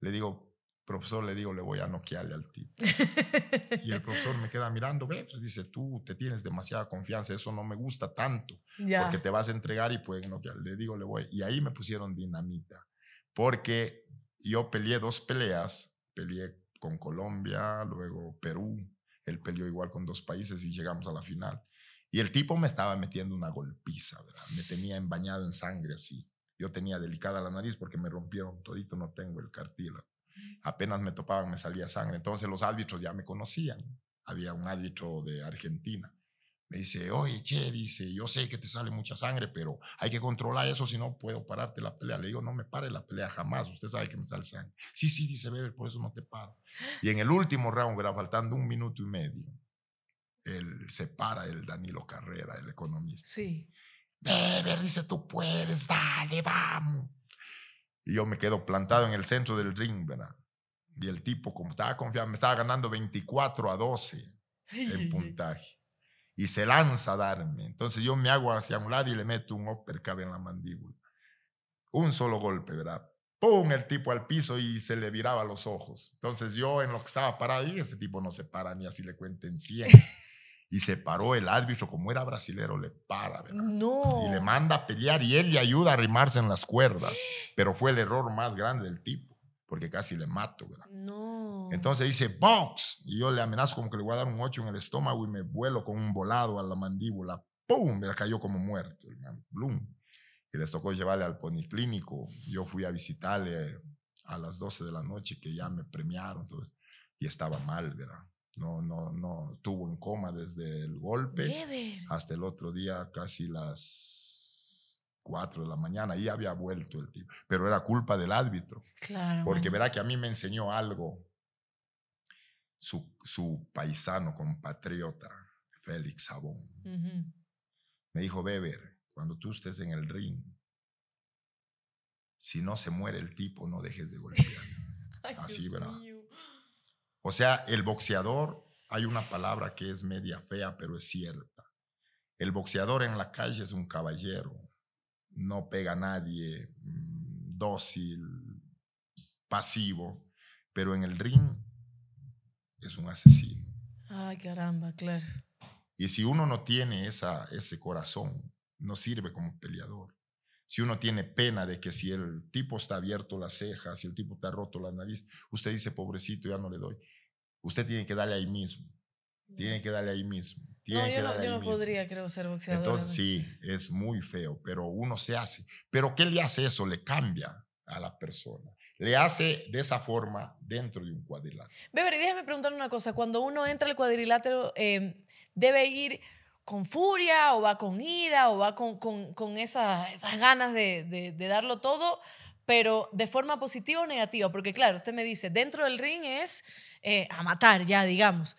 Speaker 2: Le digo, profesor, le digo, le voy a noquearle al tipo. y el profesor me queda mirando, ve, pues dice, tú te tienes demasiada confianza, eso no me gusta tanto, porque te vas a entregar y pueden noquear. Le digo, le voy. Y ahí me pusieron dinamita, porque yo peleé dos peleas, peleé con Colombia, luego Perú, él peleó igual con dos países y llegamos a la final. Y el tipo me estaba metiendo una golpiza, ¿verdad? Me tenía embañado en sangre así. Yo tenía delicada la nariz porque me rompieron todito, no tengo el cartílago. Apenas me topaban, me salía sangre. Entonces los árbitros ya me conocían. Había un árbitro de Argentina. Me dice, oye, che, dice, yo sé que te sale mucha sangre, pero hay que controlar eso, si no puedo pararte la pelea. Le digo, no me pare la pelea jamás, usted sabe que me sale sangre. Sí, sí, dice Beber, por eso no te paro. Y en el último round, era faltando un minuto y medio, el, separa el Danilo Carrera, el economista. Sí. Beber dice, tú puedes, dale, vamos. Y yo me quedo plantado en el centro del ring, ¿verdad? Y el tipo, como estaba confiado, me estaba ganando 24 a 12 en puntaje. Y se lanza a darme. Entonces yo me hago hacia un lado y le meto un uppercut en la mandíbula. Un solo golpe, ¿verdad? ¡Pum! El tipo al piso y se le viraba los ojos. Entonces yo en lo que estaba parado, y ese tipo no se para ni así le cuenten 100. y se paró el árbitro, como era brasilero, le para, ¿verdad? No. Y le manda a pelear y él le ayuda a arrimarse en las cuerdas, pero fue el error más grande del tipo, porque casi le mato, ¿verdad? No. Entonces dice, box, y yo le amenazo como que le voy a dar un ocho en el estómago y me vuelo con un volado a la mandíbula, ¡pum! Me cayó como muerto, ¿verdad? Y les tocó llevarle al poniclínico, yo fui a visitarle a las 12 de la noche, que ya me premiaron, y estaba mal, ¿verdad? no, no, no, tuvo en coma desde el golpe hasta el otro día, casi las 4 de la mañana, y había vuelto el tipo, pero era culpa del árbitro.
Speaker 1: Claro. Porque
Speaker 2: verá que a mí me enseñó algo su, paisano, compatriota, Félix Sabón. Me dijo, Beber, cuando tú estés en el ring, si no se muere el tipo, no dejes de golpear. Así, ¿verdad? O sea, el boxeador, hay una palabra que es media fea, pero es cierta. El boxeador en la calle es un caballero, no pega a nadie, mm, dócil, pasivo, pero en el ring es un asesino.
Speaker 1: Ay, caramba, claro.
Speaker 2: Y si uno no tiene ese corazón, no sirve como peleador si uno tiene pena de que si el tipo está abierto las cejas, si el tipo te ha roto la nariz, usted dice, pobrecito, ya no le doy. Usted tiene que darle ahí mismo. Tiene que darle ahí mismo. yo no, podría,
Speaker 1: creo, ser boxeador. Entonces,
Speaker 2: sí, es muy feo, pero uno se hace. ¿Pero qué le hace eso? Le cambia a la persona. Le hace de esa forma dentro de un cuadrilátero.
Speaker 1: Beber, déjame preguntarle una cosa. Cuando uno entra al cuadrilátero, em, debe ir con furia o va con ira o va con, con, con esas, esas, ganas de, de, darlo todo, pero de forma positiva o negativa, porque claro, usted me dice, dentro del ring es eh, a matar ya, digamos,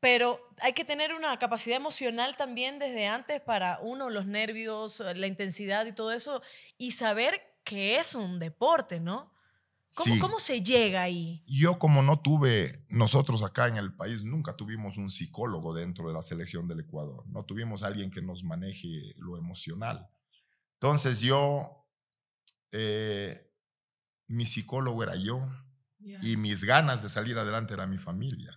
Speaker 1: pero hay que tener una capacidad emocional también desde antes para uno, los nervios, la intensidad y todo eso, y saber que es un deporte, ¿no? ¿Cómo, se llega ahí?
Speaker 2: Yo como no tuve, nosotros acá en el país nunca tuvimos un psicólogo dentro de la selección del Ecuador, no tuvimos alguien que nos maneje lo emocional. Entonces yo, eh, mi psicólogo era yo y mis ganas de salir adelante era mi familia,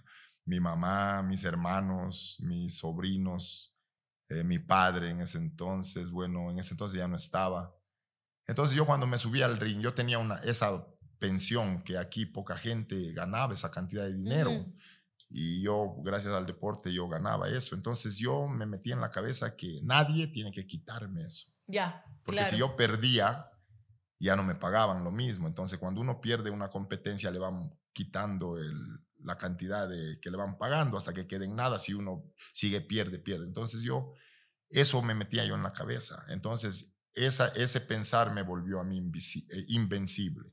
Speaker 2: mi mamá, mis hermanos, mis sobrinos, eh, mi padre en ese entonces, bueno, en ese entonces ya no estaba. Entonces yo cuando me subí al ring, yo tenía una, esa pensión, que aquí poca gente ganaba esa cantidad de dinero. Y yo, gracias al deporte, yo ganaba eso. Entonces yo me metí en la cabeza que nadie tiene que quitarme eso.
Speaker 1: Ya. Porque si yo
Speaker 2: perdía, ya no me pagaban lo mismo. Entonces cuando uno pierde una competencia, le van quitando la cantidad de, que le van pagando hasta que quede en nada. Si uno sigue, pierde, pierde. Entonces yo, eso me metía yo en la cabeza. Entonces esa, ese pensar me volvió a mí eh, invencible.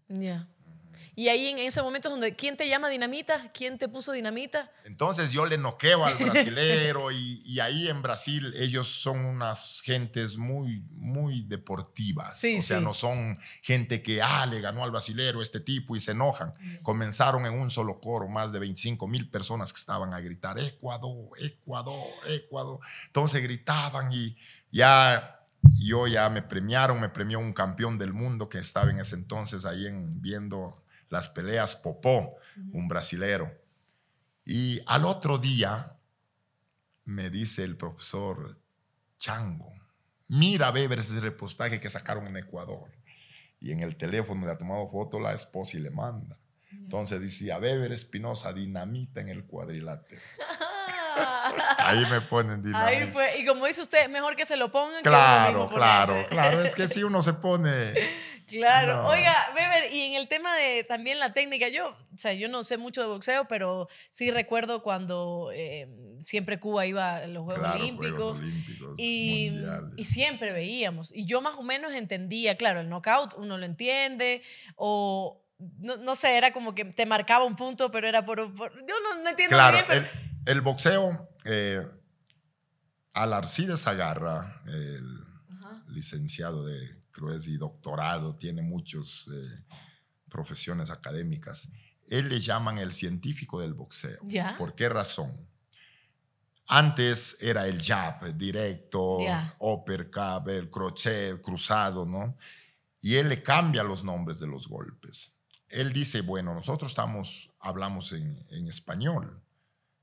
Speaker 1: Y ahí en ese momento es donde, ¿quién te llama dinamita? ¿Quién te puso dinamita?
Speaker 2: Entonces yo le noqueo al brasilero y, y, ahí en Brasil ellos son unas gentes muy, muy deportivas. o sea, no son gente que, ah, le ganó al brasilero este tipo y se enojan. Comenzaron en un solo coro, más de 25 mil personas que estaban a gritar, Ecuador, Ecuador, Ecuador. Entonces gritaban y ya yo ya me premiaron, me premió un campeón del mundo que estaba en ese entonces ahí en, viendo las peleas Popó, un brasilero. Y al otro día me dice el profesor Chango, mira Beber ese reportaje que sacaron en Ecuador. Y en el teléfono le ha tomado foto la esposa y le manda. Entonces decía, Beber, Espinosa dinamita en el cuadrilátero. Ahí me ponen dime.
Speaker 1: Y como dice usted, mejor que se lo pongan. Claro, claro, claro.
Speaker 2: Es que si uno se pone.
Speaker 1: Claro. Oiga, Weber, y en el tema de también la técnica, yo, sea, yo no sé mucho de boxeo, pero sí recuerdo cuando eh, siempre Cuba iba a los Juegos Olímpicos. y, siempre veíamos. Y yo más o menos entendía, claro, el knockout uno lo entiende, o no, sé, era como que te marcaba un punto, pero era por. yo no, entiendo bien,
Speaker 2: el boxeo, eh, Alarcides Agarra, el licenciado de cruz y doctorado, tiene muchas eh, profesiones académicas. Él le llaman el científico del boxeo. ¿Por qué razón? Antes era el jab directo, o uppercut, el crochet, cruzado, ¿no? Y él le cambia los nombres de los golpes. Él dice, bueno, nosotros estamos, hablamos en español,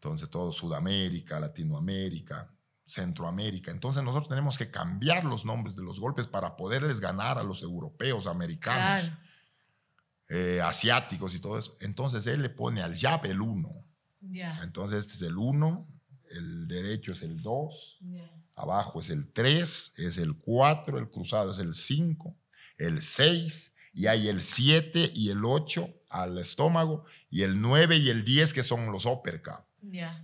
Speaker 2: entonces, todo Sudamérica, Latinoamérica, Centroamérica. Entonces, nosotros tenemos que cambiar los nombres de los golpes para poderles ganar a los europeos, americanos, eh, asiáticos y todo eso. Entonces, él le pone al jab el 1. Entonces, este es el 1, el derecho es el 2, abajo es el 3, es el 4, el cruzado es el 5, el 6, y hay el 7 y el 8 al estómago, y el 9 y el 10 que son los uppercut.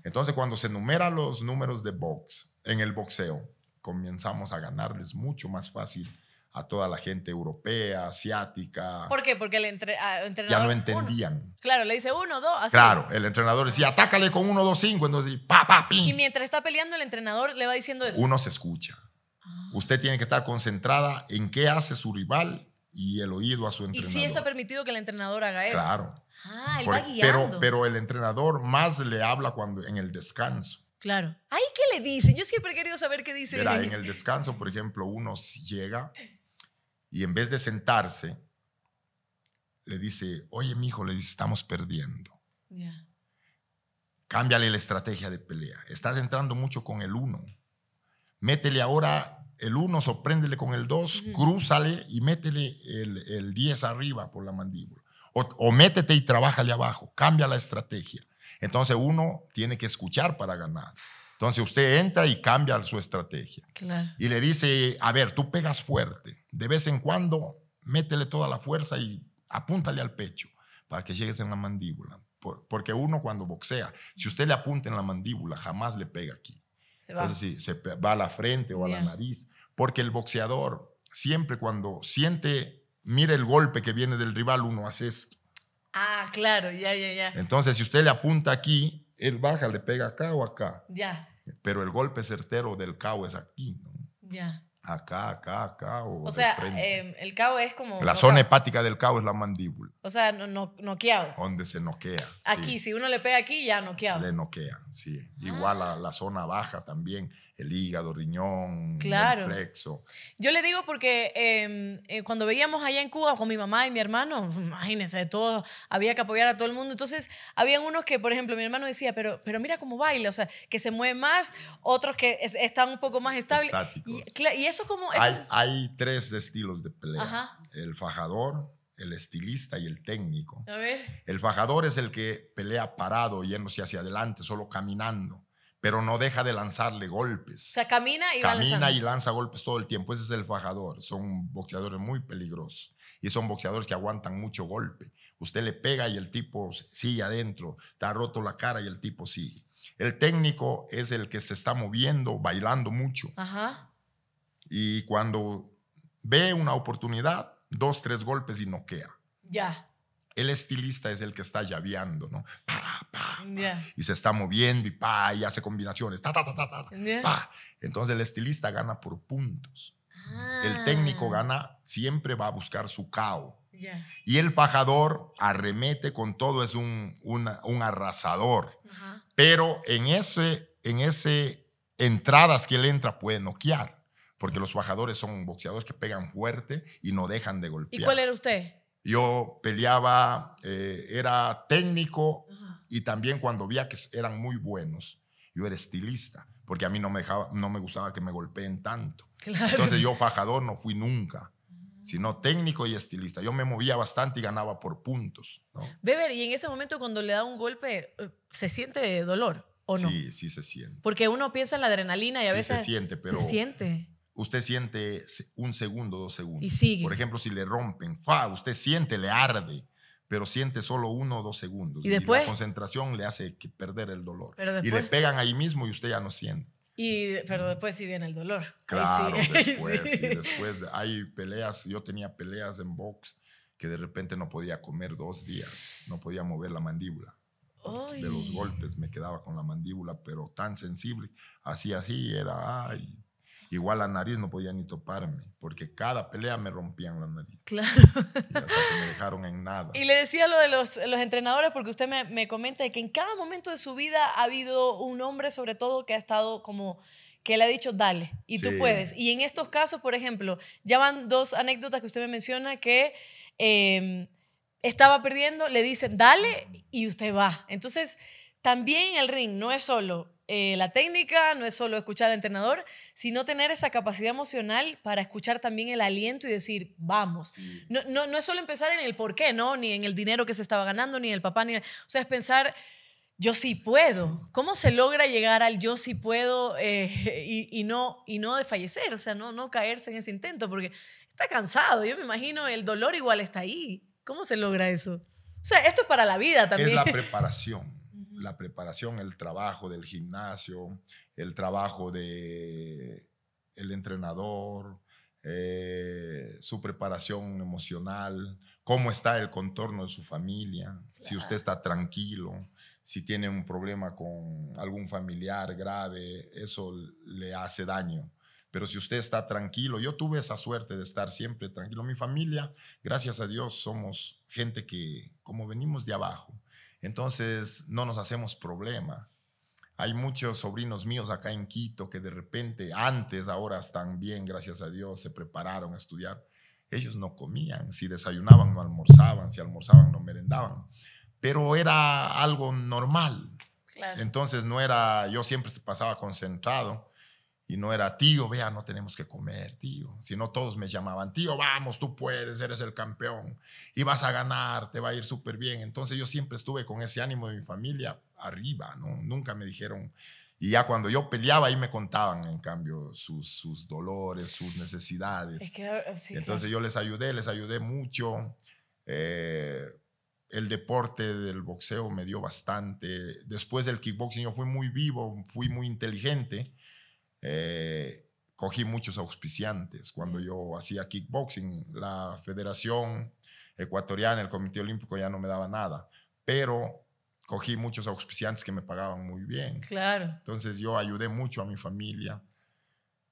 Speaker 2: Entonces, cuando se enumeran los números de box en el boxeo, comenzamos a ganarles mucho más fácil a toda la gente europea, asiática. ¿Por
Speaker 1: qué? Porque el ah, entrenador... Ya lo
Speaker 2: entendían.
Speaker 1: Claro, le dice uno, dos, así. Claro,
Speaker 2: el entrenador decía, atácale con uno, dos, cinco. Entonces, pa, pa, Y
Speaker 1: mientras está peleando, el entrenador le va diciendo eso. Uno
Speaker 2: se escucha. Ah. Usted tiene que estar concentrada en qué hace su rival y el oído a su entrenador. Y sí está
Speaker 1: permitido que el entrenador haga eso. Claro. Ah, e-, pero,
Speaker 2: pero el entrenador más le habla cuando en el descanso.
Speaker 1: Claro. Ay, ¿qué le dicen? Yo siempre he querido saber qué dice en
Speaker 2: el descanso, por ejemplo, uno llega y en vez de sentarse, le dice, oye, mi hijo, le dice, estamos perdiendo. Cámbiale la estrategia de pelea. Estás entrando mucho con el uno. Métele ahora el 1, sorpréndele con el dos, crúzale y métele el 10 arriba por la mandíbula. O, métete y trabájale abajo, cambia la estrategia. Entonces uno tiene que escuchar para ganar. Entonces usted entra y cambia su estrategia. Y le dice, a ver, tú pegas fuerte. De vez en cuando, métele toda la fuerza y apúntale al pecho para que llegues en la mandíbula. porque uno cuando boxea, si usted le apunta en la mandíbula, jamás le pega aquí. Se va. se va a la frente o a la nariz. Porque el boxeador siempre cuando siente Mira el golpe que viene del rival, uno hace
Speaker 1: Ah, claro, ya, ya, ya.
Speaker 2: Entonces, si usted le apunta aquí, él baja, le pega acá o acá. Ya. Pero el golpe certero del cabo es aquí, ¿no? Ya. Acá, acá, acá. O, o sea,
Speaker 1: em, el cabo es como. La zona
Speaker 2: hepática del cabo es la mandíbula.
Speaker 1: O sea, no, no, noqueado.
Speaker 2: Donde se noquea. Aquí, si
Speaker 1: uno le pega aquí, ya noqueado. Se le
Speaker 2: noquea, sí. Igual a la, zona baja también, el hígado, riñón, claro. el plexo.
Speaker 1: Yo le digo porque em, eh, cuando veíamos allá en Cuba con mi mamá y mi hermano, imagínense, todo, había que apoyar a todo el mundo. Entonces, habían unos que, por ejemplo, mi hermano decía, pero, pero mira cómo baila, o sea, que se mueve más, otros que están un poco más estables. Y, y, eso como... hay,
Speaker 2: hay tres estilos de pelea. El fajador el estilista y el técnico. A ver. El fajador es el que pelea parado, yéndose hacia adelante, solo caminando, pero no deja de lanzarle golpes.
Speaker 1: O sea, camina y Camina y
Speaker 2: lanza golpes todo el tiempo. Ese es el fajador. Son boxeadores muy peligrosos y son boxeadores que aguantan mucho golpe. Usted le pega y el tipo sigue adentro, está roto la cara y el tipo sigue. El técnico es el que se está moviendo, bailando mucho. Ajá. Y cuando ve una oportunidad, dos, tres golpes y noquea. Ya. El estilista es el que está llaveando, ¿no? y se está moviendo y pa, y hace combinaciones. Entonces el estilista gana por puntos.
Speaker 1: Ah. El técnico
Speaker 2: gana, siempre va a buscar su cao. Y el pajador arremete con todo, es un, arrasador. Pero en ese, en ese entradas que él entra puede noquear porque los bajadores son boxeadores que pegan fuerte y no dejan de golpear. ¿Y cuál era usted? Yo peleaba, eh, era técnico y también cuando veía que eran muy buenos, yo era estilista, porque a mí no me, no me gustaba que me golpeen tanto. Entonces yo bajador no fui nunca ah. sino técnico y estilista. Yo me movía bastante y ganaba por puntos.
Speaker 1: Beber, y en ese momento cuando le da un golpe, eh, ¿se siente dolor
Speaker 2: o no? Sí, sí se siente.
Speaker 1: Porque uno piensa en la adrenalina y a veces... se siente, pero... Se siente
Speaker 2: usted siente un segundo, dos segundos. Y sigue. Por ejemplo, si le rompen, usted siente, le arde, pero siente solo uno o dos segundos. Y, después? la concentración le hace perder el dolor. y le pegan ahí mismo y usted ya no siente.
Speaker 1: Y, pero después sí viene el dolor. Claro, después,
Speaker 2: hay peleas, yo tenía peleas en box que de repente no podía comer dos días, no podía mover la mandíbula.
Speaker 1: De los golpes
Speaker 2: me quedaba con la mandíbula, pero tan sensible, así, así, era, ay, Igual la nariz no podía ni toparme, porque cada pelea me rompían la nariz.
Speaker 1: Claro. Y
Speaker 2: hasta que me dejaron en nada.
Speaker 1: Y le decía lo de los, los entrenadores, porque usted me, me comenta que en cada momento de su vida ha habido un hombre, sobre todo, que ha estado como que le ha dicho, dale, y tú puedes. Y en estos casos, por ejemplo, ya van dos anécdotas que usted me menciona que em, estaba perdiendo, le dicen, dale, y usted va. Entonces, también el ring no es solo eh, la técnica, no es solo escuchar al entrenador, sino tener esa capacidad emocional para escuchar también el aliento y decir, vamos. No, no, es solo empezar en el por qué, ¿no? Ni en el dinero que se estaba ganando, ni el papá, ni... O sea, es pensar, yo sí puedo. ¿Cómo se logra llegar al yo sí puedo eh, y, no, y no desfallecer? O sea, no, no caerse en ese intento, porque está cansado, yo me imagino, el dolor igual está ahí. ¿Cómo se logra eso? O sea, esto es para la vida también. Es la
Speaker 2: preparación la preparación, el trabajo del gimnasio, el trabajo de el entrenador, eh, su preparación emocional, cómo está el contorno de su familia, si usted está tranquilo, si tiene un problema con algún familiar grave, eso le hace daño. Pero si usted está tranquilo, yo tuve esa suerte de estar siempre tranquilo. Mi familia, gracias a Dios, somos gente que, como venimos de abajo, entonces, no nos hacemos problema. Hay muchos sobrinos míos acá en Quito que de repente, antes, ahora están bien, gracias a Dios, se prepararon a estudiar. Ellos no comían, si desayunaban no almorzaban, si almorzaban no merendaban, pero era algo normal. Entonces no era, yo siempre pasaba concentrado y no era, tío, vea, no tenemos que comer, tío. Sino todos me llamaban, tío, vamos, tú puedes, eres el campeón y vas a ganar, te va a ir súper bien. Entonces yo siempre estuve con ese ánimo de mi familia arriba, ¿no? Nunca me dijeron, y ya cuando yo peleaba, ahí me contaban, en cambio, sus, dolores, sus necesidades.
Speaker 1: Ah, entonces yo
Speaker 2: les ayudé, les ayudé mucho. Eh, el deporte del boxeo me dio bastante. Después del kickboxing yo fui muy vivo, fui muy inteligente. Eh, cogí muchos auspiciantes cuando yo hacía kickboxing. La Federación Ecuatoriana, el Comité Olímpico ya no me daba nada, pero cogí muchos auspiciantes que me pagaban muy bien. Claro. Entonces yo ayudé mucho a mi familia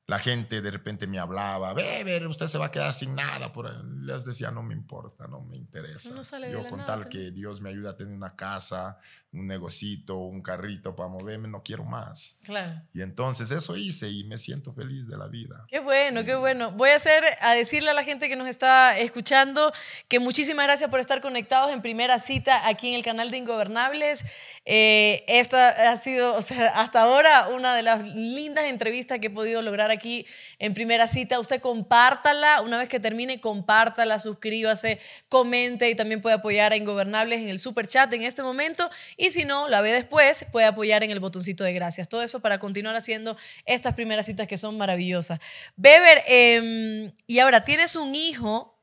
Speaker 2: la gente de repente me hablaba, Beber, usted se va a quedar sin nada. Por Les decía, no me importa, no me interesa.
Speaker 1: Yo con tal que
Speaker 2: Dios me ayude a tener una casa, un negocito, un carrito para moverme, no quiero más. Claro. Y entonces eso hice y me siento feliz de la vida.
Speaker 1: Qué bueno, qué eh. bueno. Voy a hacer, a decirle a la gente que nos está escuchando que muchísimas gracias por estar conectados en primera cita aquí en el canal de Ingobernables. Eh, esta ha sido, o sea, hasta ahora, una de las lindas entrevistas que he podido lograr aquí en primera cita. Usted compártala, una vez que termine, compártala, suscríbase, comente y también puede apoyar a Ingobernables en el super chat en este momento. Y si no, la ve después, puede apoyar en el botoncito de gracias. Todo eso para continuar haciendo estas primeras citas que son maravillosas. Beber, em, y ahora tienes un hijo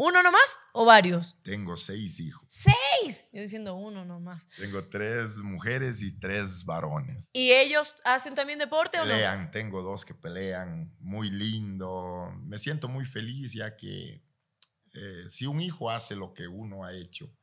Speaker 1: ¿Uno nomás o varios?
Speaker 2: Tengo seis hijos.
Speaker 1: ¿Seis? Yo diciendo uno nomás.
Speaker 2: Tengo tres mujeres y tres varones.
Speaker 1: ¿Y ellos hacen también deporte o no? Pelean,
Speaker 2: tengo dos que pelean, muy lindo. Me siento muy feliz ya que eh, si un hijo hace lo que uno ha hecho,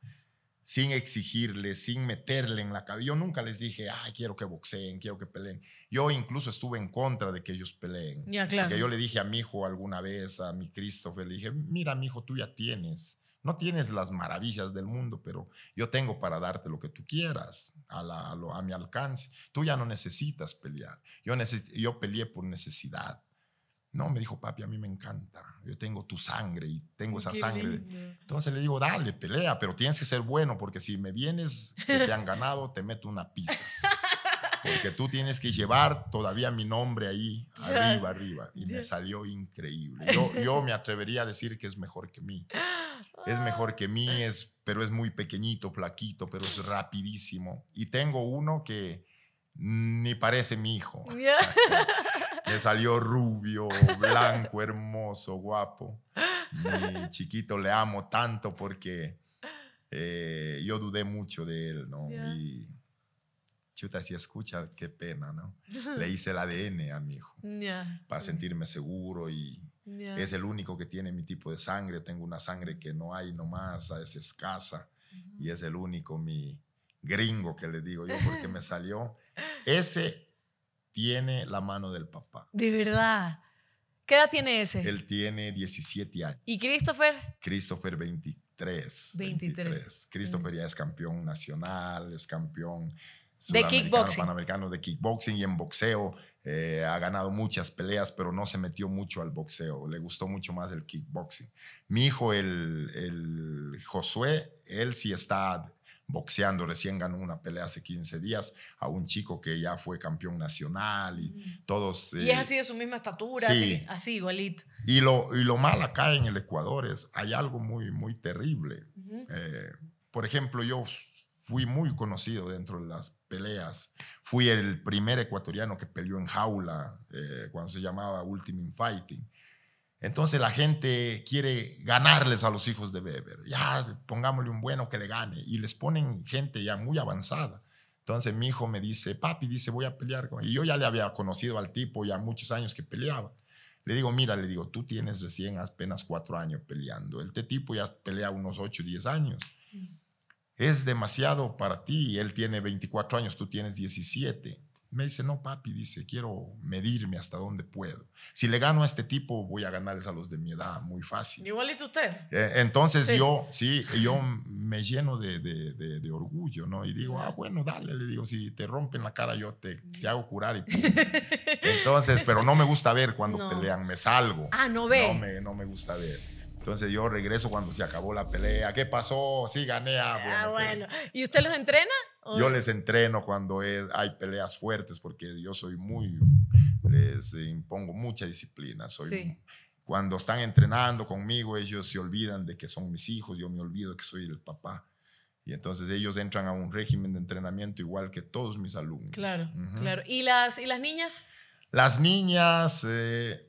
Speaker 2: sin exigirle, sin meterle en la cabeza. Yo nunca les dije, ay, quiero que boxeen, quiero que peleen. Yo incluso estuve en contra de que ellos peleen. Porque yo le dije a mi hijo alguna vez, a mi Christopher, le dije, mira, mi hijo, tú ya tienes. No tienes las maravillas del mundo, pero yo tengo para darte lo que tú quieras, a, la, a, mi alcance. Tú ya no necesitas pelear. Yo, yo peleé por necesidad no, me dijo, papi, a mí me encanta. Yo tengo tu sangre y tengo esa sangre. Entonces le digo, dale, pelea, pero tienes que ser bueno porque si me vienes, que te han ganado, te meto una pizza. Porque tú tienes que llevar todavía mi nombre ahí, arriba, arriba. Y me salió increíble. Yo, me atrevería a decir que es mejor que mí. Es mejor que mí, ah. es, pero es muy pequeñito, flaquito, pero es rapidísimo. Y tengo uno que ni parece mi hijo. salió rubio, blanco, hermoso, guapo. Mi chiquito le amo tanto porque eh, yo dudé mucho de él, ¿no? Y chuta, si escucha, qué pena, ¿no?
Speaker 1: Le hice
Speaker 2: el ADN a mi hijo para sentirme seguro y es el único que tiene mi tipo de sangre. Tengo una sangre que no hay nomás, es escasa y es el único, mi gringo que le digo yo, porque me salió ese tiene la mano del papá.
Speaker 1: De verdad. ¿Qué edad tiene ese? Él
Speaker 2: tiene 17 años.
Speaker 1: ¿Y Christopher?
Speaker 2: Christopher 23.
Speaker 1: 23.
Speaker 2: Christopher ya es campeón nacional, es campeón de kickboxing. Panamericano de kickboxing y en boxeo. Eh, ha ganado muchas peleas, pero no se metió mucho al boxeo. Le gustó mucho más el kickboxing. Mi hijo, el, el Josué, él sí está boxeando, recién ganó una pelea hace 15 días a un chico que ya fue campeón nacional y todos... y es eh, así
Speaker 1: de su misma estatura, así, así, igualito.
Speaker 2: Y lo, y lo mal acá en el Ecuador es, hay algo muy, muy terrible. Eh, por ejemplo, yo fui muy conocido dentro de las peleas. Fui el primer ecuatoriano que peleó en jaula, eh, cuando se llamaba Ultimate Fighting. Entonces la gente quiere ganarles a los hijos de Weber. Ya, pongámosle un bueno que le gane. Y les ponen gente ya muy avanzada. Entonces mi hijo me dice, papi, dice, voy a pelear con... Y yo ya le había conocido al tipo ya muchos años que peleaba. Le digo, mira, le digo, tú tienes recién apenas cuatro años peleando. Este tipo ya pelea unos ocho, diez años. Mm. Es demasiado para ti. Él tiene 24 años, tú tienes 17 me dice, no, papi, dice, quiero medirme hasta donde puedo. Si le gano a este tipo, voy a ganarles a los de mi edad muy fácil.
Speaker 1: Igualito usted.
Speaker 2: E, entonces yo, sí, yo me lleno de, orgullo, ¿no? Y digo, ah, bueno, dale, le digo, si te rompen la cara, yo te, mm. te hago curar. entonces, pero no me gusta ver cuando pelean, me salgo. Ah,
Speaker 1: no ve.
Speaker 2: No me, gusta ver. Entonces yo regreso cuando se acabó la pelea. ¿Qué pasó? Sí, gané. Ah, ah
Speaker 1: bueno. ¿Y usted los entrena? Yo
Speaker 2: les entreno cuando hay peleas fuertes porque yo soy muy, les impongo mucha disciplina. Soy, Cuando están entrenando conmigo, ellos se olvidan de que son mis hijos, yo me olvido que soy el papá. Y entonces ellos entran a un régimen de entrenamiento igual que todos mis alumnos. Claro, claro.
Speaker 1: ¿Y las, ¿Y las niñas?
Speaker 2: Las niñas eh,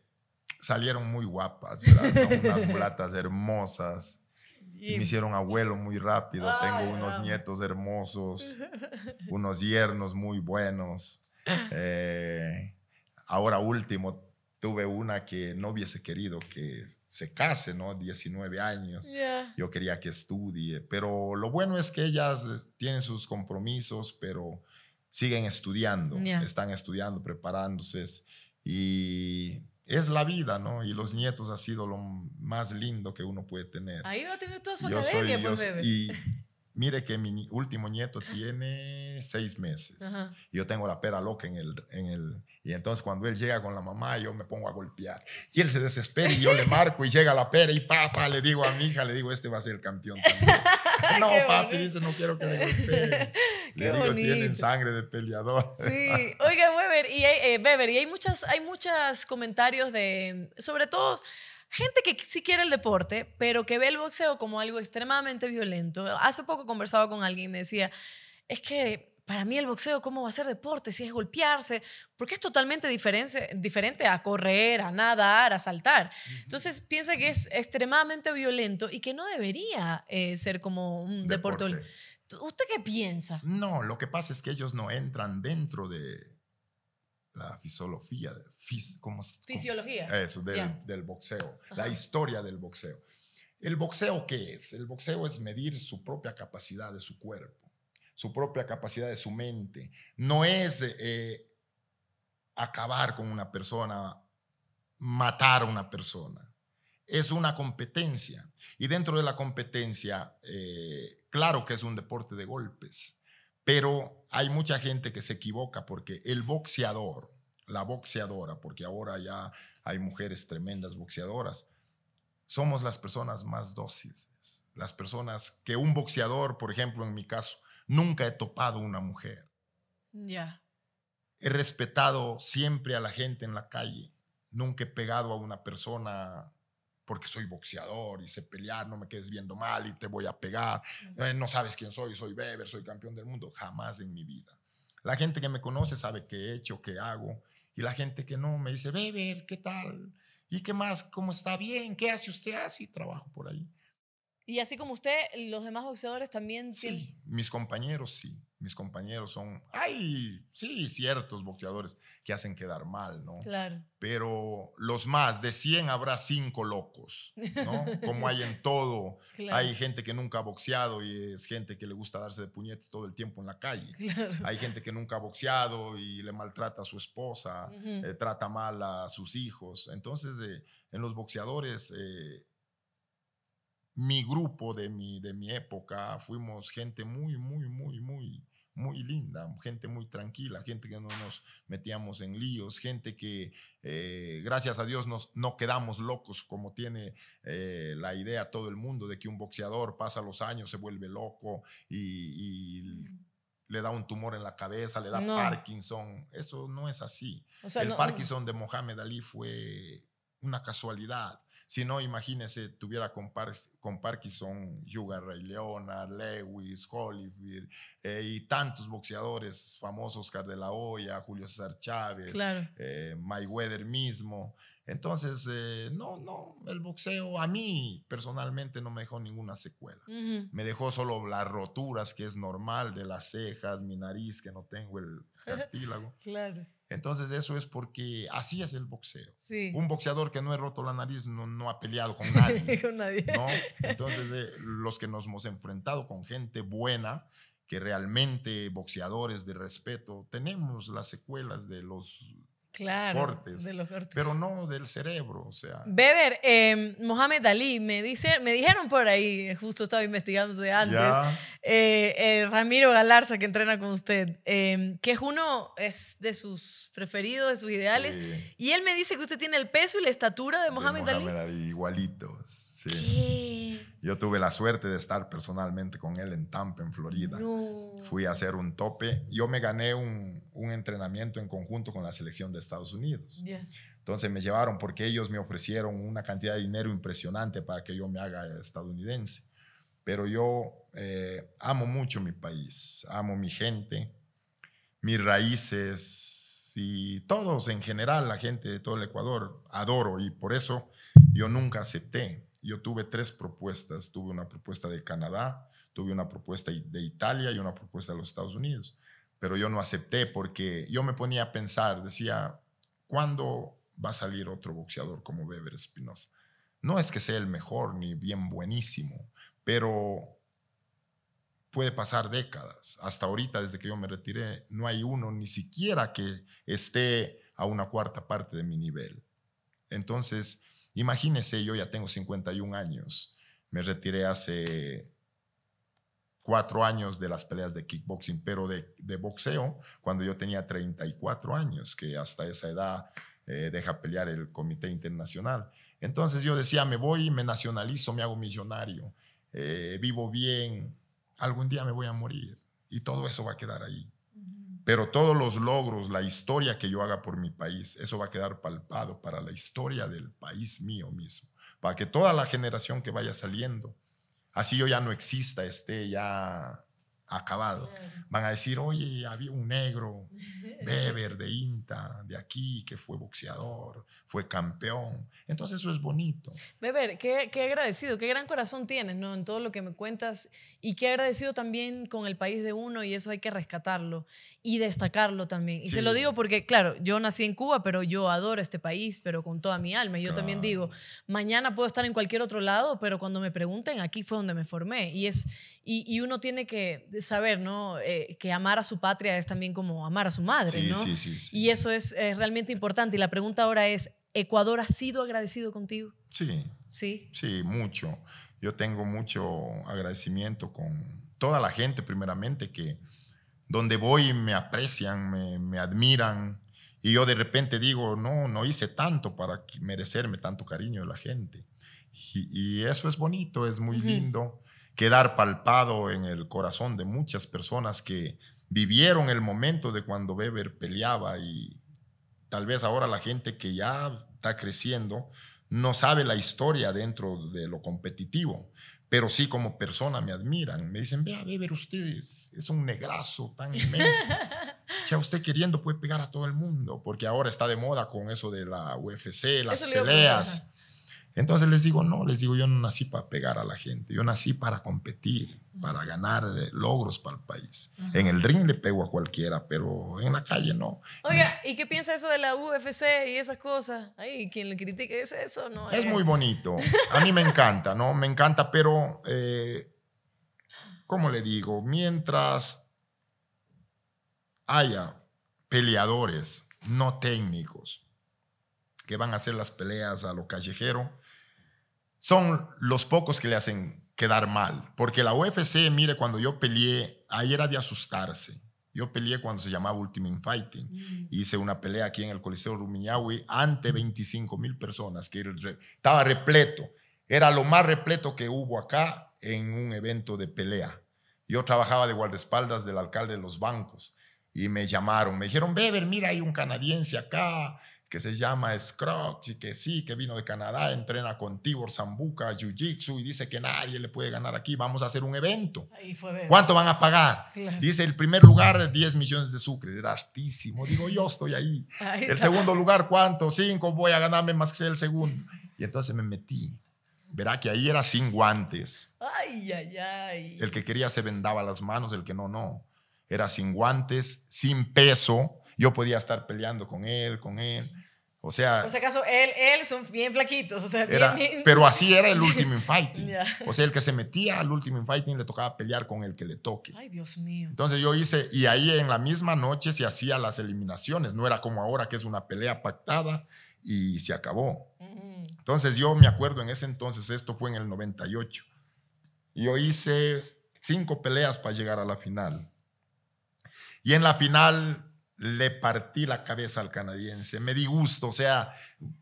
Speaker 2: salieron muy guapas, ¿verdad? Son unas mulatas hermosas. Y... Me hicieron abuelo muy rápido. Tengo unos nietos hermosos, unos yernos muy buenos. Eh, ahora último, tuve una que no hubiese querido que se case, ¿no? 19 años. Yo quería que estudie, pero lo bueno es que ellas eh, tienen sus compromisos, pero siguen estudiando, están estudiando, preparándose y es la vida, ¿no? Y los nietos ha sido lo más lindo que uno puede tener. Ahí va
Speaker 1: a tener toda su yo academia, pues, bebé
Speaker 2: mire que mi último nieto tiene seis meses yo tengo la pera loca en el, en el... Y entonces cuando él llega con la mamá, yo me pongo a golpear. Y él se desespera y yo le marco y llega la pera y papá, le digo a mi hija, le digo, este va a ser el campeón también. no, papi, dice, no quiero que le golpee. le digo, bonito. tienen sangre de peleador. sí,
Speaker 1: oiga, Weber, y eh, Weber, y hay muchas, hay muchos comentarios de, sobre todo gente que sí quiere el deporte, pero que ve el boxeo como algo extremadamente violento. Hace poco conversaba con alguien y me decía, es que para mí el boxeo, ¿cómo va a ser deporte si es golpearse? Porque es totalmente diferente, diferente a correr, a nadar, a saltar. Entonces piensa que es extremadamente violento y que no debería eh, ser como un deporte.
Speaker 2: ¿Usted qué piensa? No, lo que pasa es que ellos no entran dentro de la fisiología, fisiología. del, boxeo, la historia del boxeo. ¿El boxeo qué es? El boxeo es medir su propia capacidad de su cuerpo, su propia capacidad de su mente. No es eh, acabar con una persona, matar a una persona. Es una competencia. Y dentro de la competencia, eh, claro que es un deporte de golpes pero hay mucha gente que se equivoca porque el boxeador, la boxeadora, porque ahora ya hay mujeres tremendas boxeadoras, somos las personas más dóciles, las personas que un boxeador, por ejemplo, en mi caso, nunca he topado una mujer. Ya. He respetado siempre a la gente en la calle, nunca he pegado a una persona porque soy boxeador y sé pelear, no me quedes viendo mal y te voy a pegar, eh, no sabes quién soy, soy Beber, soy campeón del mundo, jamás en mi vida. La gente que me conoce sabe qué he hecho, qué hago, y la gente que no me dice, Beber, ¿qué tal? ¿Y qué más? ¿Cómo está bien? ¿Qué hace usted? Así ah, trabajo por ahí.
Speaker 1: Y así como usted, los demás boxeadores también sí. sí
Speaker 2: mis compañeros sí mis compañeros son, hay, sí, ciertos boxeadores que hacen quedar mal, ¿no? Claro. Pero los más, de 100 habrá 5 locos,
Speaker 1: ¿no? Como
Speaker 2: hay en todo. Hay gente que nunca ha boxeado y es gente que le gusta darse de puñetes todo el tiempo en la calle. Hay gente que nunca ha boxeado y le maltrata a su esposa, eh, trata mal a sus hijos. Entonces, eh, en los boxeadores... Eh, mi grupo de mi, de mi época, fuimos gente muy, muy, muy, muy muy linda, gente muy tranquila, gente que no nos metíamos en líos, gente que eh, gracias a Dios nos, no quedamos locos como tiene eh, la idea todo el mundo de que un boxeador pasa los años, se vuelve loco y, mm. le da un tumor en la cabeza, le da Parkinson. Eso no es así. el mm. Parkinson de Mohamed Ali fue una casualidad si no, imagínese, tuviera con, con Parkinson, Sugar Ray Leona, Lewis, Holyfield eh, y tantos boxeadores famosos, Oscar de la Hoya, Julio César Chávez, eh, Mayweather mismo. Entonces, eh, no, no, el boxeo a mí personalmente no me dejó ninguna secuela. Me dejó solo las roturas, que es normal, de las cejas, mi nariz, que no tengo el cartílago. claro. Entonces eso es porque así es el boxeo. Un boxeador que no ha roto la nariz no, no ha peleado con nadie. con nadie. Entonces eh, los que nos hemos enfrentado con gente buena, que realmente boxeadores de respeto, tenemos las secuelas de los claro, cortes, de los cortes, pero no del cerebro, o sea.
Speaker 1: Beber, em, Mohamed Ali, me, dice, me dijeron por ahí, justo estaba investigando de antes, eh, eh, Ramiro Galarza, que entrena con usted, em, que es uno es de sus preferidos, de sus ideales, y él me dice que usted tiene el peso y la estatura de Mohamed, Mohamed
Speaker 2: Ali. Igualitos, sí. Yo tuve la suerte de estar personalmente con él en Tampa, en Florida. Fui a hacer un tope. Yo me gané un, entrenamiento en conjunto con la selección de Estados Unidos. Entonces me llevaron porque ellos me ofrecieron una cantidad de dinero impresionante para que yo me haga estadounidense. Pero yo eh, amo mucho mi país, amo mi gente, mis raíces y todos en general, la gente de todo el Ecuador, adoro y por eso yo nunca acepté yo tuve tres propuestas. Tuve una propuesta de Canadá, tuve una propuesta de Italia y una propuesta de los Estados Unidos. Pero yo no acepté porque yo me ponía a pensar, decía, ¿cuándo va a salir otro boxeador como Weber Espinosa? No es que sea el mejor ni bien buenísimo, pero puede pasar décadas. Hasta ahorita, desde que yo me retiré, no hay uno ni siquiera que esté a una cuarta parte de mi nivel. Entonces, Imagínense, yo ya tengo 51 años, me retiré hace cuatro años de las peleas de kickboxing, pero de, boxeo cuando yo tenía 34 años, que hasta esa edad eh, deja pelear el Comité Internacional. Entonces yo decía, me voy, me nacionalizo, me hago millonario, eh, vivo bien, algún día me voy a morir y todo eso va a quedar ahí. Pero todos los logros, la historia que yo haga por mi país, eso va a quedar palpado para la historia del país mío mismo, para que toda la generación que vaya saliendo, así yo ya no exista, esté ya acabado. Van a decir, oye, había un negro, Beber de INTA, de aquí, que fue boxeador, fue campeón. Entonces eso es bonito.
Speaker 1: Beber, qué, agradecido, qué gran corazón tienes ¿no? en todo lo que me cuentas y qué agradecido también con el país de uno y eso hay que rescatarlo y destacarlo también. Y se lo digo porque, claro, yo nací en Cuba, pero yo adoro este país, pero con toda mi alma. Y yo también digo, mañana puedo estar en cualquier otro lado, pero cuando me pregunten, aquí fue donde me formé. Y es, y, uno tiene que saber, eh, que amar a su patria es también como amar a su madre, Y eso es, realmente importante. Y la pregunta ahora es, ¿Ecuador ha sido agradecido contigo?
Speaker 2: Sí. Sí. Sí, mucho. Yo tengo mucho agradecimiento con toda la gente, primeramente, que donde voy me aprecian, me, admiran. Y yo de repente digo, no, no hice tanto para merecerme tanto cariño de la gente. Y, eso es bonito, es muy lindo quedar palpado en el corazón de muchas personas que vivieron el momento de cuando Weber peleaba y tal vez ahora la gente que ya está creciendo no sabe la historia dentro de lo competitivo, pero sí como persona me admiran, me dicen, vea Weber, usted es, un negrazo tan inmenso. ya usted queriendo puede pegar a todo el mundo, porque ahora está de moda con eso de la UFC, las peleas. Entonces les digo, no, les digo, yo no nací para pegar a la gente, yo nací para competir, para ganar eh, logros para el país. En el ring le pego a cualquiera, pero en la calle no.
Speaker 1: Oiga, ¿y qué piensa eso de la UFC y esas cosas? Ay, quien le critique es eso, ¿no? Es eh. muy
Speaker 2: bonito, a mí me encanta, ¿no? Me encanta, pero, eh, ¿cómo le digo? Mientras haya peleadores no técnicos que van a hacer las peleas a lo callejero, son los pocos que le hacen quedar mal. Porque la UFC, mire, cuando yo peleé, ahí era de asustarse. Yo peleé cuando se llamaba Ultimate Fighting. Mm. Hice una pelea aquí en el Coliseo Rumiñahui ante 25 mm. mil personas, que estaba repleto. Era lo más repleto que hubo acá en un evento de pelea. Yo trabajaba de guardaespaldas del alcalde de los bancos y me llamaron. Me dijeron, Beber, mira, hay un canadiense acá, que se llama Scrooge y que sí, que vino de Canadá, entrena con Tibor Zambuca, Jiu-Jitsu y dice que nadie le puede ganar aquí, vamos a hacer un evento. ¿Cuánto van a pagar? Dice, el primer lugar 10 millones de sucres, era hartísimo, digo, yo estoy ahí. el segundo lugar, ¿cuánto? Cinco, voy a ganarme más que el segundo. Y entonces me metí. Verá que ahí era sin guantes.
Speaker 1: Ay, ay, ay. El que
Speaker 2: quería se vendaba las manos, el que no, no. Era sin guantes, sin peso yo podía estar peleando con él, con él. O sea. o sea
Speaker 1: caso, él, él son bien flaquitos. O sea, Pero así era el último
Speaker 2: Fighting O sea, el que se metía al último Fighting le tocaba pelear con el que le toque. Ay, Dios mío. Entonces yo hice, y ahí en la misma noche se hacían las eliminaciones. No era como ahora que es una pelea pactada y se acabó. Entonces yo me acuerdo en ese entonces, esto fue en el 98. Yo hice cinco peleas para llegar a la final. Y en la final le partí la cabeza al canadiense. Me di gusto, o sea,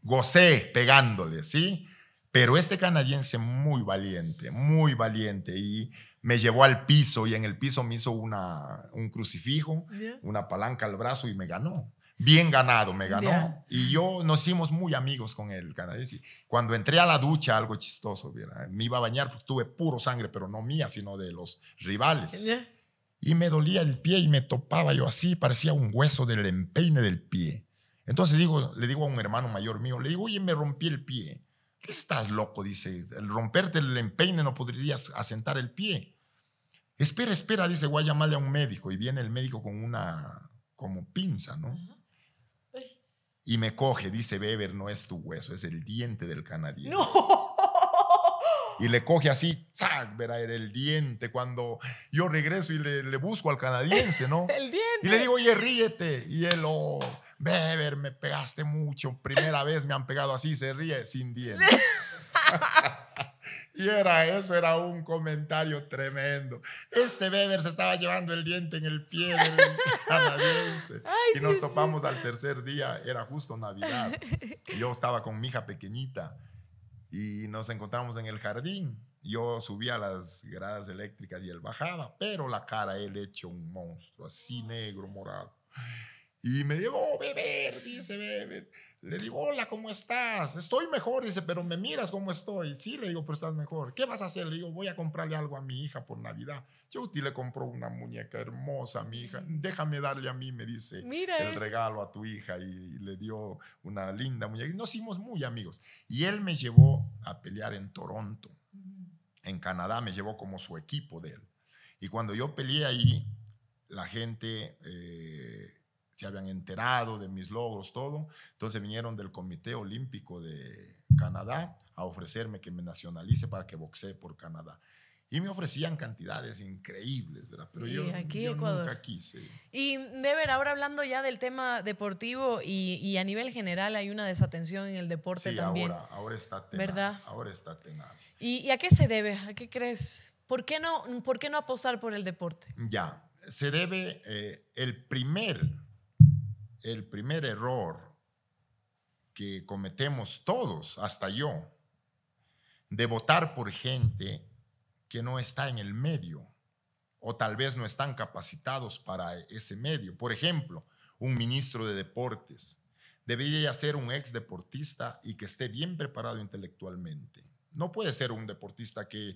Speaker 2: gocé pegándole, ¿sí? Pero este canadiense muy valiente, muy valiente, y me llevó al piso, y en el piso me hizo una, un crucifijo, una palanca al brazo, y me ganó. Bien ganado, me ganó. Y yo nos hicimos muy amigos con el canadiense. Cuando entré a la ducha, algo chistoso, me iba a bañar tuve puro sangre, pero no mía, sino de los rivales y me dolía el pie y me topaba yo así, parecía un hueso del empeine del pie. Entonces digo, le digo a un hermano mayor mío, le digo, oye, me rompí el pie. ¿Qué estás loco? Dice, el romperte el empeine no podrías asentar el pie. Espera, espera, dice, voy a a un médico. Y viene el médico con una, como pinza, ¿no? Y me coge, dice, Beber no es tu hueso, es el diente del canadiense. No y le coge así, ¡zac! Verá, el diente. Cuando yo regreso y le, busco al canadiense, ¿no? Y le digo, oye, ríete. Y él, oh, Beber, me pegaste mucho. Primera vez me han pegado así, se ríe sin diente. y era eso, era un comentario tremendo. Este Beber se estaba llevando el diente en el pie del canadiense. y nos topamos al tercer día, era justo Navidad. Yo estaba con mi hija pequeñita y nos encontramos en el jardín. Yo subía las gradas eléctricas y él bajaba, pero la cara, él hecho un monstruo, así negro, morado. Y me dijo, beber, oh, dice, beber. Le digo, hola, ¿cómo estás? Estoy mejor, dice, pero me miras cómo estoy. Sí, le digo, pero estás mejor. ¿Qué vas a hacer? Le digo, voy a comprarle algo a mi hija por Navidad. ti le compró una muñeca hermosa a mi hija. Mm. Déjame darle a mí, me dice, Mira el regalo a tu hija. Y, le dio una linda muñeca. Y nos hicimos muy amigos. Y él me llevó a pelear en Toronto. Mm. En Canadá me llevó como su equipo de él. Y cuando yo peleé ahí, la gente... Eh, se habían enterado de mis logros, todo. Entonces vinieron del Comité Olímpico de Canadá a ofrecerme que me nacionalice para que boxee por Canadá. Y me ofrecían cantidades increíbles, ¿verdad? Pero yo, aquí, nunca quise.
Speaker 1: Y Deber, ahora hablando ya del tema deportivo y, a nivel general hay una desatención en el deporte sí, también. ahora,
Speaker 2: ahora está tenaz. ¿Verdad? Ahora está tenaz.
Speaker 1: ¿Y, a qué se debe? ¿A qué crees? ¿Por qué no, por qué no apostar por el deporte?
Speaker 2: Ya, se debe eh, el primer el primer error que cometemos todos, hasta yo, de votar por gente que no está en el medio o tal vez no están capacitados para ese medio. Por ejemplo, un ministro de deportes debería ser un ex deportista y que esté bien preparado intelectualmente. No puede ser un deportista que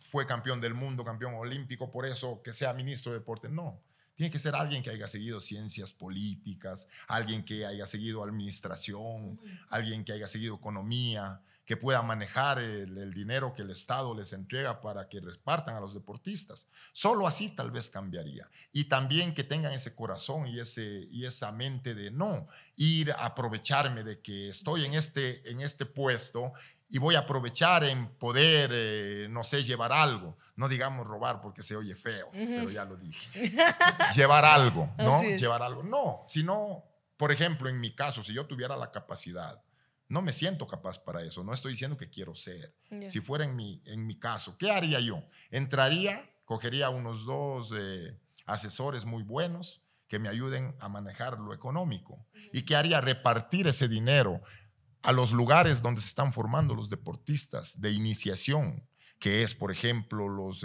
Speaker 2: fue campeón del mundo, campeón olímpico, por eso que sea ministro de deportes. No, tiene que ser alguien que haya seguido ciencias políticas, alguien que haya seguido administración, alguien que haya seguido economía, que pueda manejar el, dinero que el Estado les entrega para que repartan a los deportistas. Solo así tal vez cambiaría. Y también que tengan ese corazón y, ese, y esa mente de no ir a aprovecharme de que estoy en este, en este puesto y voy a aprovechar en poder, eh, no sé, llevar algo. No digamos robar porque se oye feo, pero ya lo dije.
Speaker 1: llevar algo, ¿no? Llevar
Speaker 2: algo. No, sino, por ejemplo, en mi caso, si yo tuviera la capacidad, no me siento capaz para eso, no estoy diciendo que quiero ser. Si fuera en mi, en mi caso, ¿qué haría yo? Entraría, cogería unos dos eh, asesores muy buenos que me ayuden a manejar lo económico. ¿Y qué haría? Repartir ese dinero a los lugares donde se están formando los deportistas de iniciación, que es, por ejemplo, los,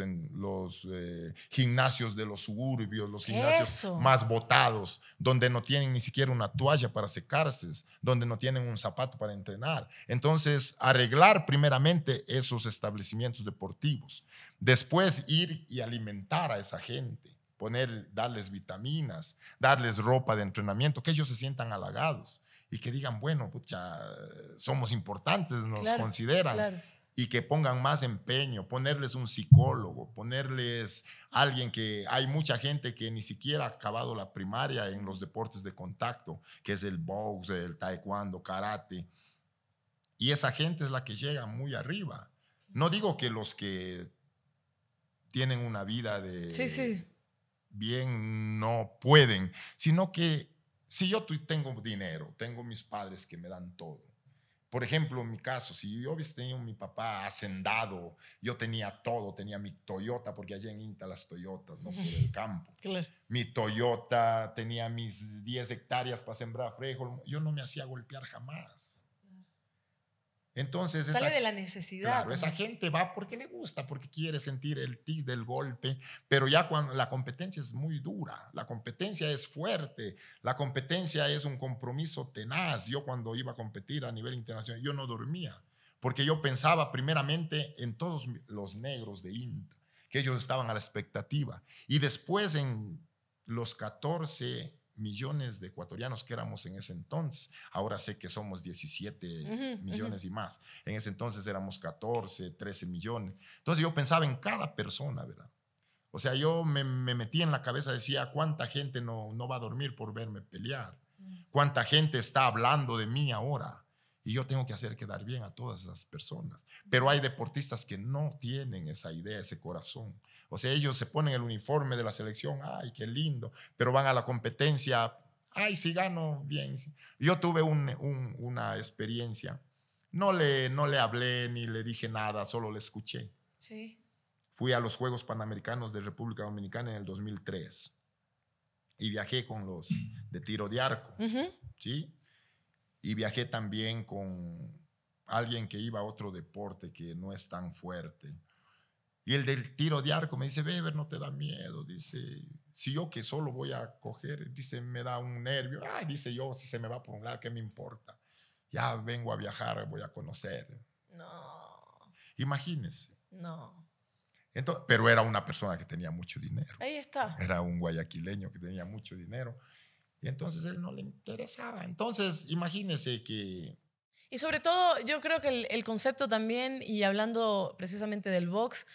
Speaker 2: eh, gimnasios de los suburbios, los gimnasios más botados, donde no tienen ni siquiera una toalla para secarse, donde no tienen un zapato para entrenar. Entonces, arreglar primeramente esos establecimientos deportivos, después ir y alimentar a esa gente poner, darles vitaminas, darles ropa de entrenamiento, que ellos se sientan halagados y que digan, bueno, pues somos importantes, nos consideran. Y que pongan más empeño, ponerles un psicólogo, ponerles alguien que hay mucha gente que ni siquiera ha acabado la primaria en los deportes de contacto, que es el box, el taekwondo, karate. Y esa gente es la que llega muy arriba. No digo que los que tienen una vida de bien no pueden, sino que si yo tengo dinero, tengo mis padres que me dan todo. Por ejemplo, en mi caso, si yo hubiese tenido mi papá hacendado, yo tenía todo, tenía mi Toyota, porque allá en Inta las Toyotas, no por el campo. Mi Toyota, tenía mis 10 hectáreas para sembrar frijol. Yo no me hacía golpear jamás. Entonces, sale esa, de
Speaker 1: la necesidad. esa
Speaker 2: gente va porque le gusta, porque quiere sentir el tic del golpe, pero ya cuando la competencia es muy dura, la competencia es fuerte, la competencia es un compromiso tenaz. Yo cuando iba a competir a nivel internacional, yo no dormía, porque yo pensaba primeramente en todos los negros de INTA, que ellos estaban a la expectativa. Y después en los 14 millones de ecuatorianos que éramos en ese entonces. Ahora sé que somos 17 millones y más. En ese entonces éramos 14, 13 millones. Entonces yo pensaba en cada persona, ¿verdad? O sea, yo me, metía metí en la cabeza, decía, ¿cuánta gente no, no va a dormir por verme pelear? Mm. ¿Cuánta gente está hablando de mí ahora? Y yo tengo que hacer quedar bien a todas esas personas. Pero hay deportistas que no tienen esa idea, ese corazón. O sea, ellos se ponen el uniforme de la selección, ay, qué lindo, pero van a la competencia, ay, si gano, bien. Yo tuve una experiencia, no le, no le hablé ni le dije nada, solo le escuché. Sí. Fui a los Juegos Panamericanos de República Dominicana en el 2003 y viajé con los de tiro de arco, ¿sí? Y viajé también con alguien que iba a otro deporte que no es tan fuerte y el del tiro de arco me dice, Beber no te da miedo. Dice, si yo que solo voy a coger, dice, me da un nervio. dice yo, si se me va por un lado, ¿qué me importa? Ya vengo a viajar, voy a conocer. No. Imagínense. No. Entonces, pero era una persona que tenía mucho dinero.
Speaker 1: Ahí está. Era
Speaker 2: un guayaquileño que tenía mucho dinero. Y entonces él no le interesaba. Entonces, imagínense que...
Speaker 1: Y sobre todo, yo creo que el, el concepto también, y hablando precisamente del box,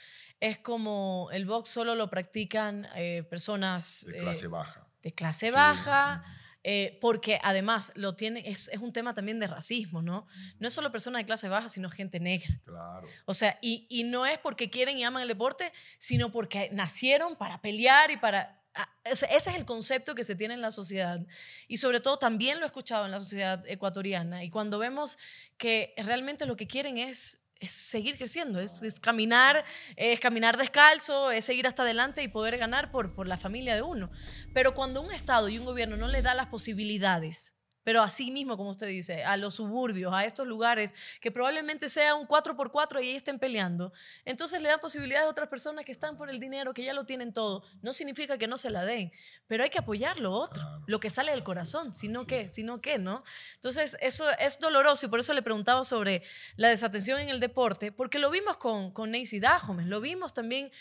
Speaker 1: es como el box solo lo practican eh, personas... De eh, clase baja. De clase baja. Eh, porque además lo tiene, es, es, un tema también de racismo, ¿no? No es solo personas de clase baja, sino gente negra. Claro. O sea, y, y no es porque quieren y aman el deporte, sino porque nacieron para pelear y para... Ah, ese es el concepto que se tiene en la sociedad. Y sobre todo también lo he escuchado en la sociedad ecuatoriana. Y cuando vemos que realmente lo que quieren es es seguir creciendo, es, caminar, es caminar descalzo, es seguir hasta adelante y poder ganar por, por la familia de uno. Pero cuando un Estado y un gobierno no le da las posibilidades pero así mismo, como usted dice, a los suburbios, a estos lugares que probablemente sea un 4x4 y ahí estén peleando. Entonces le dan posibilidades a otras personas que están por el dinero, que ya lo tienen todo. No significa que no se la den, pero hay que apoyar lo otro, lo que sale del corazón, sino que sino que no qué, ¿no? Entonces eso es doloroso y por eso le preguntaba sobre la desatención en el deporte, porque lo vimos con, con Nancy Dahomes, lo vimos también,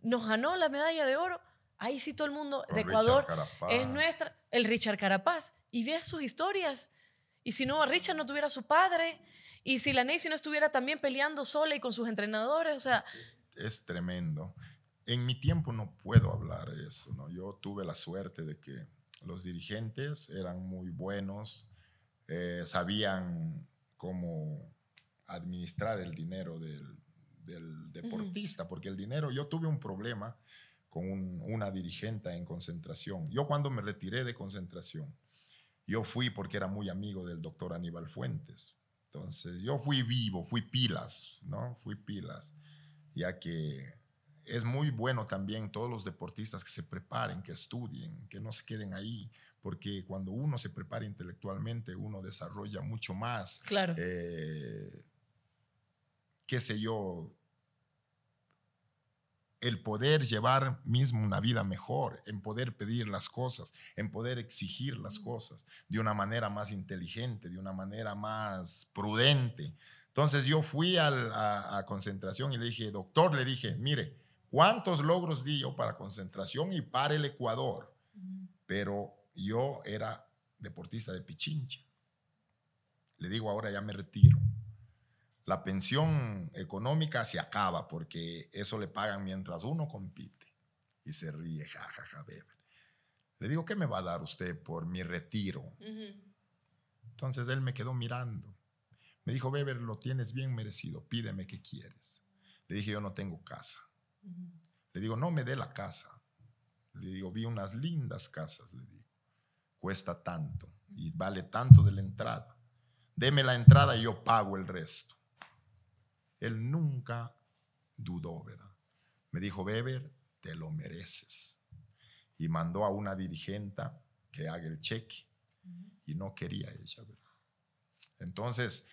Speaker 1: nos ganó la medalla de oro Ahí sí todo el mundo de Ecuador es nuestra, el Richard Carapaz. Y ves sus historias. Y si no, Richard no tuviera su padre. Y si la Nancy no estuviera también peleando sola y con sus entrenadores, sea...
Speaker 2: Es, tremendo. En mi tiempo no puedo hablar eso, ¿no? Yo tuve la suerte de que los dirigentes eran muy buenos, eh, sabían cómo administrar el dinero del, del deportista, porque el dinero, yo tuve un problema con una dirigente en concentración. Yo cuando me retiré de concentración, yo fui porque era muy amigo del doctor Aníbal Fuentes. Entonces, yo fui vivo, fui pilas, ¿no? Fui pilas, ya que es muy bueno también todos los deportistas que se preparen, que estudien, que no se queden ahí, porque cuando uno se prepara intelectualmente, uno desarrolla mucho más. Claro. Eh, qué sé yo, el poder llevar mismo una vida mejor, en poder pedir las cosas, en poder exigir las cosas de una manera más inteligente, de una manera más prudente. Entonces yo fui a, concentración y le dije, doctor, le dije, mire, ¿cuántos logros di yo para concentración y para el Ecuador? Pero yo era deportista de Pichincha. Le digo, ahora ya me retiro la pensión económica se acaba porque eso le pagan mientras uno compite. Y se ríe, jajaja, ja, Le digo, ¿qué me va a dar usted por mi retiro? Entonces él me quedó mirando. Me dijo, Beber, lo tienes bien merecido, pídeme qué quieres. Le dije, yo no tengo casa. Le digo, no me dé la casa. Le digo, vi unas lindas casas, le digo. Cuesta tanto y vale tanto de la entrada. Deme la entrada y yo pago el resto. Él nunca dudó, ¿verdad? Me dijo, Beber, te lo mereces. Y mandó a una dirigenta que haga el cheque. Y no quería ella, ¿verdad? Entonces,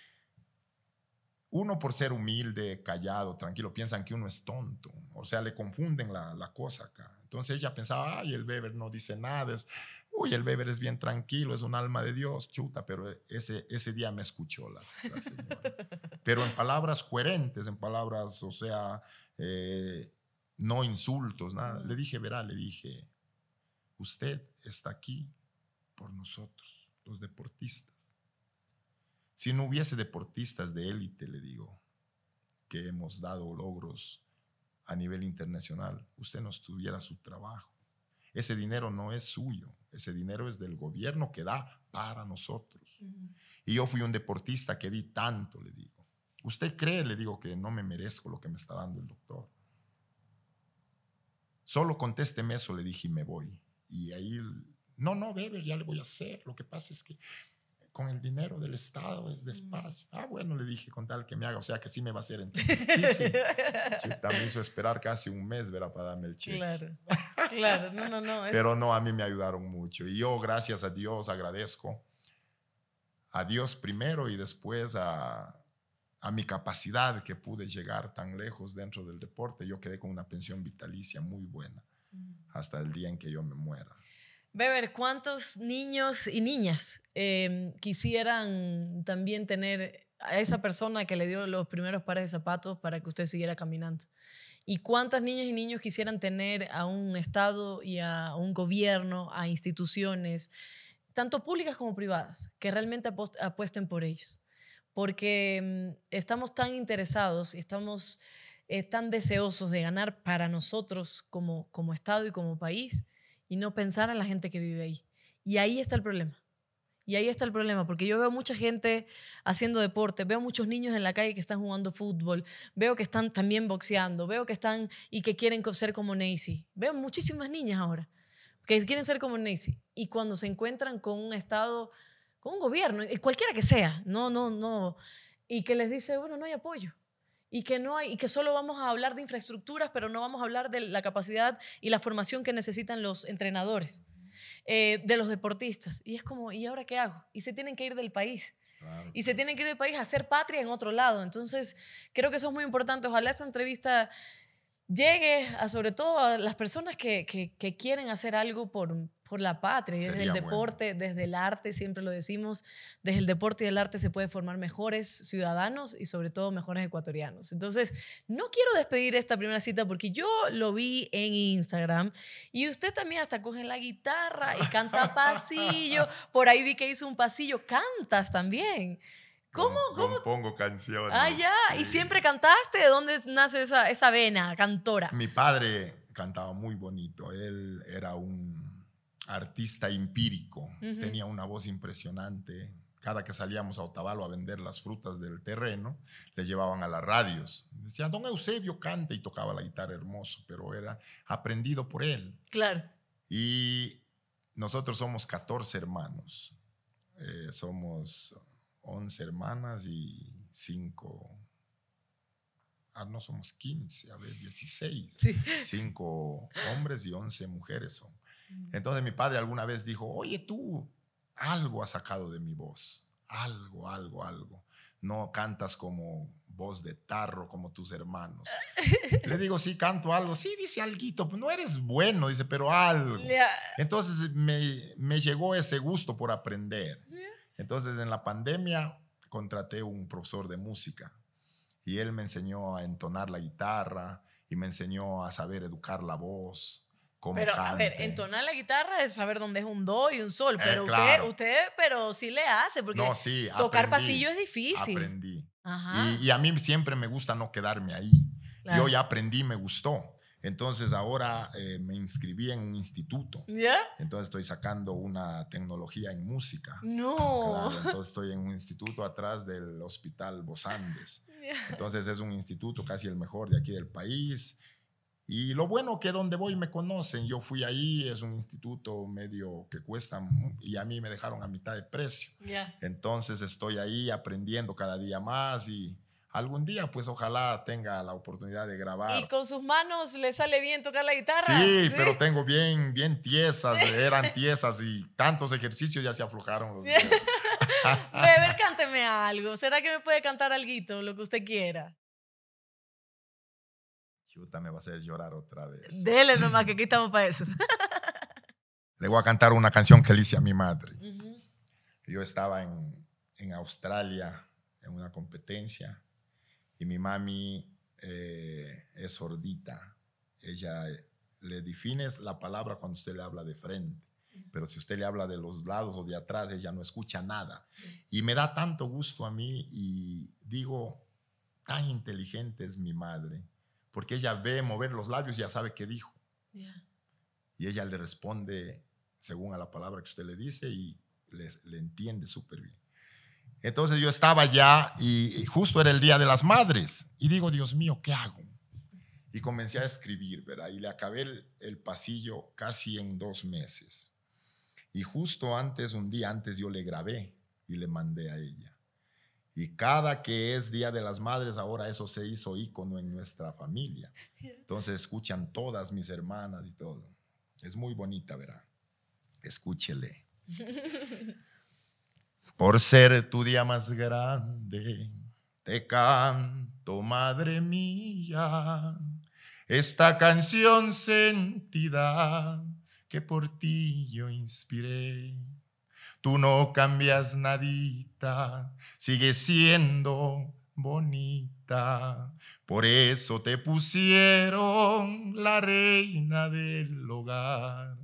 Speaker 2: uno por ser humilde, callado, tranquilo, piensan que uno es tonto. O sea, le confunden la, cosa acá. Entonces ella pensaba, ay, el Beber no dice nada, es uy, el beber es bien tranquilo, es un alma de Dios, chuta, pero ese, ese día me escuchó la, señora. pero en palabras coherentes, en palabras, o sea, eh, no insultos, nada. Le dije, verá, le dije, usted está aquí por nosotros, los deportistas. Si no hubiese deportistas de élite, le digo, que hemos dado logros a nivel internacional, usted no tuviera su trabajo. Ese dinero no es suyo, ese dinero es del gobierno que da para nosotros. Y yo fui un deportista que di tanto, le digo. ¿Usted cree, le digo, que no me merezco lo que me está dando el doctor? Solo contésteme eso, le dije, y me voy. Y ahí, no, no, beber, ya le voy a hacer. Lo que pasa es que con el dinero del Estado, es despacio. Ah, bueno, le dije con tal que me haga, o sea que sí me va a hacer. Entonces. Sí, sí. sí también hizo esperar casi un mes, Para darme el cheque. Claro,
Speaker 1: claro, no, no, no. Pero
Speaker 2: no, a mí me ayudaron mucho. Y yo, gracias a Dios, agradezco a Dios primero y después a, a mi capacidad que pude llegar tan lejos dentro del deporte. Yo quedé con una pensión vitalicia muy buena hasta el día en que yo me muera.
Speaker 1: Beber, ¿cuántos niños y niñas em, quisieran también tener a esa persona que le dio los primeros pares de zapatos para que usted siguiera caminando? ¿Y cuántas niñas y niños quisieran tener a un Estado y a un gobierno, a instituciones, tanto públicas como privadas, que realmente apuesten por ellos? Porque em, estamos tan interesados y estamos eh, tan deseosos de ganar para nosotros como Estado y como país y no pensar en la gente que vive ahí. Y ahí está el problema. Y ahí está el problema, porque yo veo mucha gente haciendo deporte, veo muchos niños en la calle que están jugando fútbol, veo que están también boxeando, veo que están y que quieren ser como Nancy. Veo muchísimas niñas ahora que quieren ser como Nancy. Y cuando se encuentran con un Estado, con un gobierno, eh, cualquiera que sea, no, no, no, y que les dice, bueno, no hay apoyo y que no hay y que solo vamos a hablar de infraestructuras, pero no vamos a hablar de la capacidad y la formación que necesitan los entrenadores, eh, de los deportistas. Y es como, ¿y ahora qué hago? Y se tienen que ir del país. Y se tienen que ir del país a hacer patria en otro lado. Entonces, creo que eso es muy importante. Ojalá esa entrevista llegue a sobre todo a las personas que, que, que quieren hacer algo por, por la patria. Y desde el deporte, desde el arte, siempre lo decimos, desde el deporte y el arte se puede formar mejores ciudadanos y sobre todo mejores ecuatorianos. Entonces, no quiero despedir esta primera cita porque yo lo vi en Instagram y usted también hasta coge la guitarra y canta pasillo. Por ahí vi que hizo un pasillo. Cantas también. ¿Cómo?
Speaker 2: ¿Cómo? pongo canciones. Ah, ya. ¿Y siempre
Speaker 1: cantaste? ¿De dónde nace esa, esa vena cantora?
Speaker 2: Mi padre cantaba muy bonito. Él era un artista empírico, tenía una voz impresionante. Cada que salíamos a Otavalo a vender las frutas del terreno, le llevaban a las radios. Decía, don Eusebio canta y tocaba la guitarra hermoso, pero era aprendido por él. Claro. Y nosotros somos 14 hermanos. Eh, somos 11 hermanas y 5. Ah, no somos 15, a ver, 16. cinco 5 hombres y 11 mujeres son. Entonces mi padre alguna vez dijo, oye tú, algo has sacado de mi voz, algo, algo, algo. No cantas como voz de tarro como tus hermanos. Le digo, sí, canto algo. Sí, dice alguito, pues no eres bueno, dice, pero algo. Entonces me, llegó ese gusto por aprender. Entonces en la pandemia contraté un profesor de música y él me enseñó a entonar la guitarra y me enseñó a saber educar la voz pero a ver, entonar la guitarra es saber dónde es un do y un sol, eh, pero usted,
Speaker 1: usted, pero sí le hace, porque tocar pasillo es difícil. Aprendí. Ajá.
Speaker 2: Y, a mí siempre me gusta no quedarme ahí. Yo ya aprendí, me gustó. Entonces ahora eh, me inscribí en un instituto. ¿Ya? Entonces estoy sacando una tecnología en música. No. entonces estoy en un instituto atrás del Hospital Bosandes. Entonces es un instituto casi el mejor de aquí del país. Y lo bueno que donde voy me conocen. Yo fui ahí, es un instituto medio que cuesta y a mí me dejaron a mitad de precio. Entonces estoy ahí aprendiendo cada día más y algún día pues ojalá tenga la oportunidad de grabar. Y con
Speaker 1: sus manos le sale bien tocar la guitarra. Sí, pero
Speaker 2: tengo bien, bien tiesas, eran tiesas y tantos ejercicios ya se aflojaron los dedos. Beber,
Speaker 1: cánteme algo. ¿Será que me puede cantar algo, lo que usted quiera?
Speaker 2: Chuta, me va a hacer llorar otra vez. Dele nomás,
Speaker 1: que aquí estamos para eso.
Speaker 2: le voy a cantar una canción que le hice a mi madre. Yo estaba en, en, Australia en una competencia y mi mami eh, es sordita. Ella eh, le define la palabra cuando usted le habla de frente. Pero si usted le habla de los lados o de atrás, ella no escucha nada. Y me da tanto gusto a mí y digo, tan inteligente es mi madre porque ella ve mover los labios y ya sabe qué dijo. Y ella le responde según a la palabra que usted le dice y le, entiende súper bien. Entonces yo estaba ya y justo era el Día de las Madres y digo, Dios mío, ¿qué hago? Y comencé a escribir, ¿verdad? Y le acabé el pasillo casi en dos meses. Y justo antes, un día antes, yo le grabé y le mandé a ella. Y cada que es Día de las Madres, ahora eso se hizo ícono en nuestra familia. Entonces escuchan todas mis hermanas y todo. Es muy bonita, verá. Escúchele. Por ser tu día más grande, te canto, madre mía, esta canción sentida que por ti yo inspiré. Tú no cambias nadita, sigue siendo bonita. Por eso te pusieron la reina del hogar.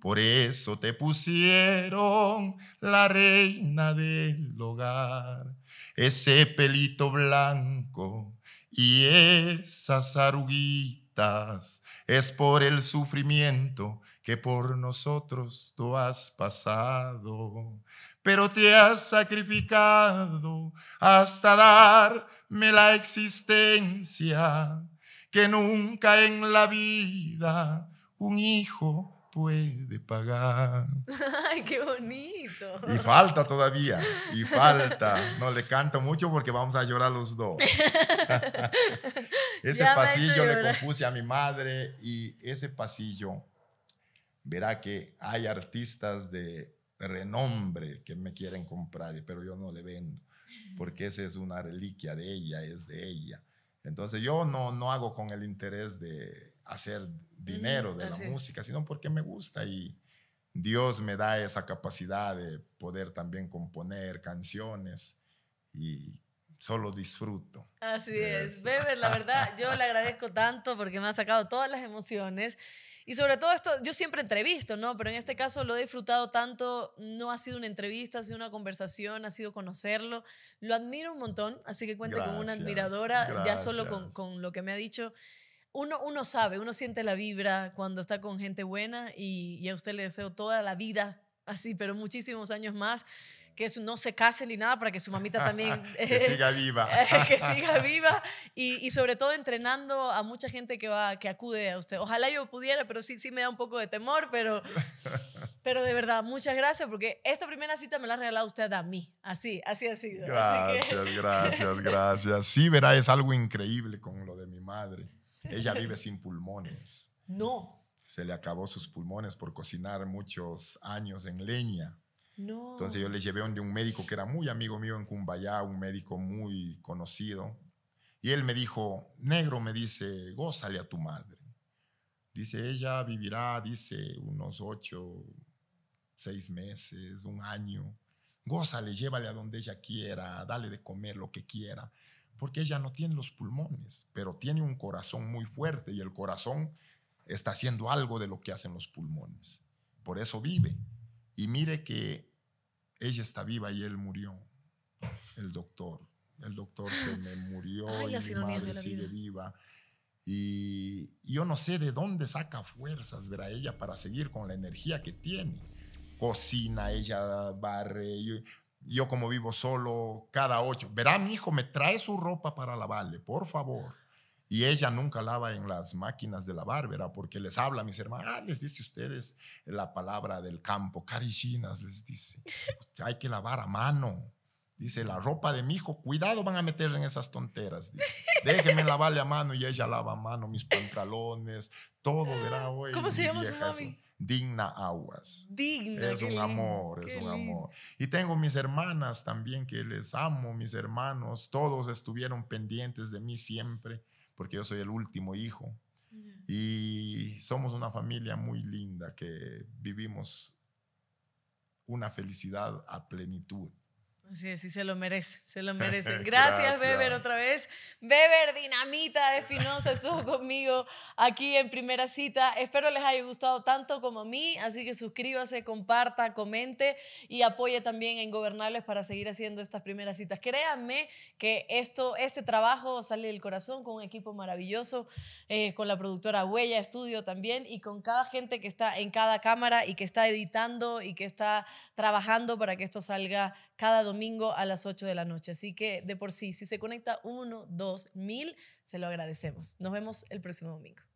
Speaker 2: Por eso te pusieron la reina del hogar. Ese pelito blanco y esas arruguitas es por el sufrimiento que por nosotros tú has pasado, pero te has sacrificado hasta darme la existencia que nunca en la vida un hijo puede pagar.
Speaker 1: ¡Ay, qué bonito! Y falta
Speaker 2: todavía, y falta. No le canto mucho porque vamos a llorar los dos.
Speaker 1: ese pasillo le
Speaker 2: compuse a mi madre y ese pasillo verá que hay artistas de renombre que me quieren comprar, pero yo no le vendo, porque esa es una reliquia de ella, es de ella. Entonces yo no, no hago con el interés de hacer dinero mm, de la música, sino porque me gusta y Dios me da esa capacidad de poder también componer canciones y solo disfruto.
Speaker 1: Así es, Beber, la verdad, yo le agradezco tanto porque me ha sacado todas las emociones. Y sobre todo esto, yo siempre entrevisto, ¿no? Pero en este caso lo he disfrutado tanto, no ha sido una entrevista, ha sido una conversación, ha sido conocerlo. Lo admiro un montón, así que cuente con una admiradora, ya solo con, lo que me ha dicho. Uno, uno sabe, uno siente la vibra cuando está con gente buena y, y a usted le deseo toda la vida así, pero muchísimos años más que no se case ni nada para que su mamita también... que siga
Speaker 2: viva. que siga
Speaker 1: viva y, sobre todo entrenando a mucha gente que, va, que acude a usted. Ojalá yo pudiera, pero sí, sí me da un poco de temor, pero, pero de verdad, muchas gracias porque esta primera cita me la ha regalado usted a mí. Así, así ha Gracias, gracias,
Speaker 2: gracias. Sí, verá, es algo increíble con lo de mi madre. Ella vive sin pulmones. No. Se le acabó sus pulmones por cocinar muchos años en leña. Entonces yo le llevé donde un médico que era muy amigo mío en Cumbayá, un médico muy conocido. Y él me dijo, negro, me dice, gózale a tu madre. Dice, ella vivirá, dice, unos ocho, seis meses, un año. Gózale, llévale a donde ella quiera, dale de comer lo que quiera. Porque ella no tiene los pulmones, pero tiene un corazón muy fuerte y el corazón está haciendo algo de lo que hacen los pulmones. Por eso vive. Y mire que ella está viva y él murió. El doctor. El doctor se me murió y mi madre sigue viva. Y yo no sé de dónde saca fuerzas, verá, ella para seguir con la energía que tiene. Cocina, ella barre. Yo, yo como vivo solo, cada ocho. Verá, mi hijo, me trae su ropa para lavarle, por favor. Y ella nunca lava en las máquinas de la bárbara Porque les habla a mis hermanas, ah, les dice ustedes la palabra del campo, carillinas, les dice, hay que lavar a mano. Dice, la ropa de mi hijo, cuidado van a meter en esas tonteras. Déjenme lavarle a mano y ella lava a mano mis pantalones, todo, ¿verdad? ¿Cómo se llama su mami? Digna Aguas.
Speaker 1: Digna. Es un amor, es un amor.
Speaker 2: Y tengo mis hermanas también que les amo, mis hermanos, todos estuvieron pendientes de mí siempre porque yo soy el último hijo. Y somos una familia muy linda que vivimos una felicidad a plenitud.
Speaker 1: Sí, sí, se lo merece, se lo merecen. Gracias, Beber, otra vez. Beber Dinamita Espinosa estuvo conmigo aquí en primera cita. Espero les haya gustado tanto como a mí, así que suscríbase, comparta, comente y apoye también en Gobernables para seguir haciendo estas primeras citas. Créanme que esto, este trabajo sale del corazón con un equipo maravilloso, eh, con la productora Huella Estudio también y con cada gente que está en cada cámara y que está editando y que está trabajando para que esto salga cada domingo a las 8 de la noche. Así que de por sí, si se conecta uno, dos, mil, se lo agradecemos. Nos vemos el próximo domingo.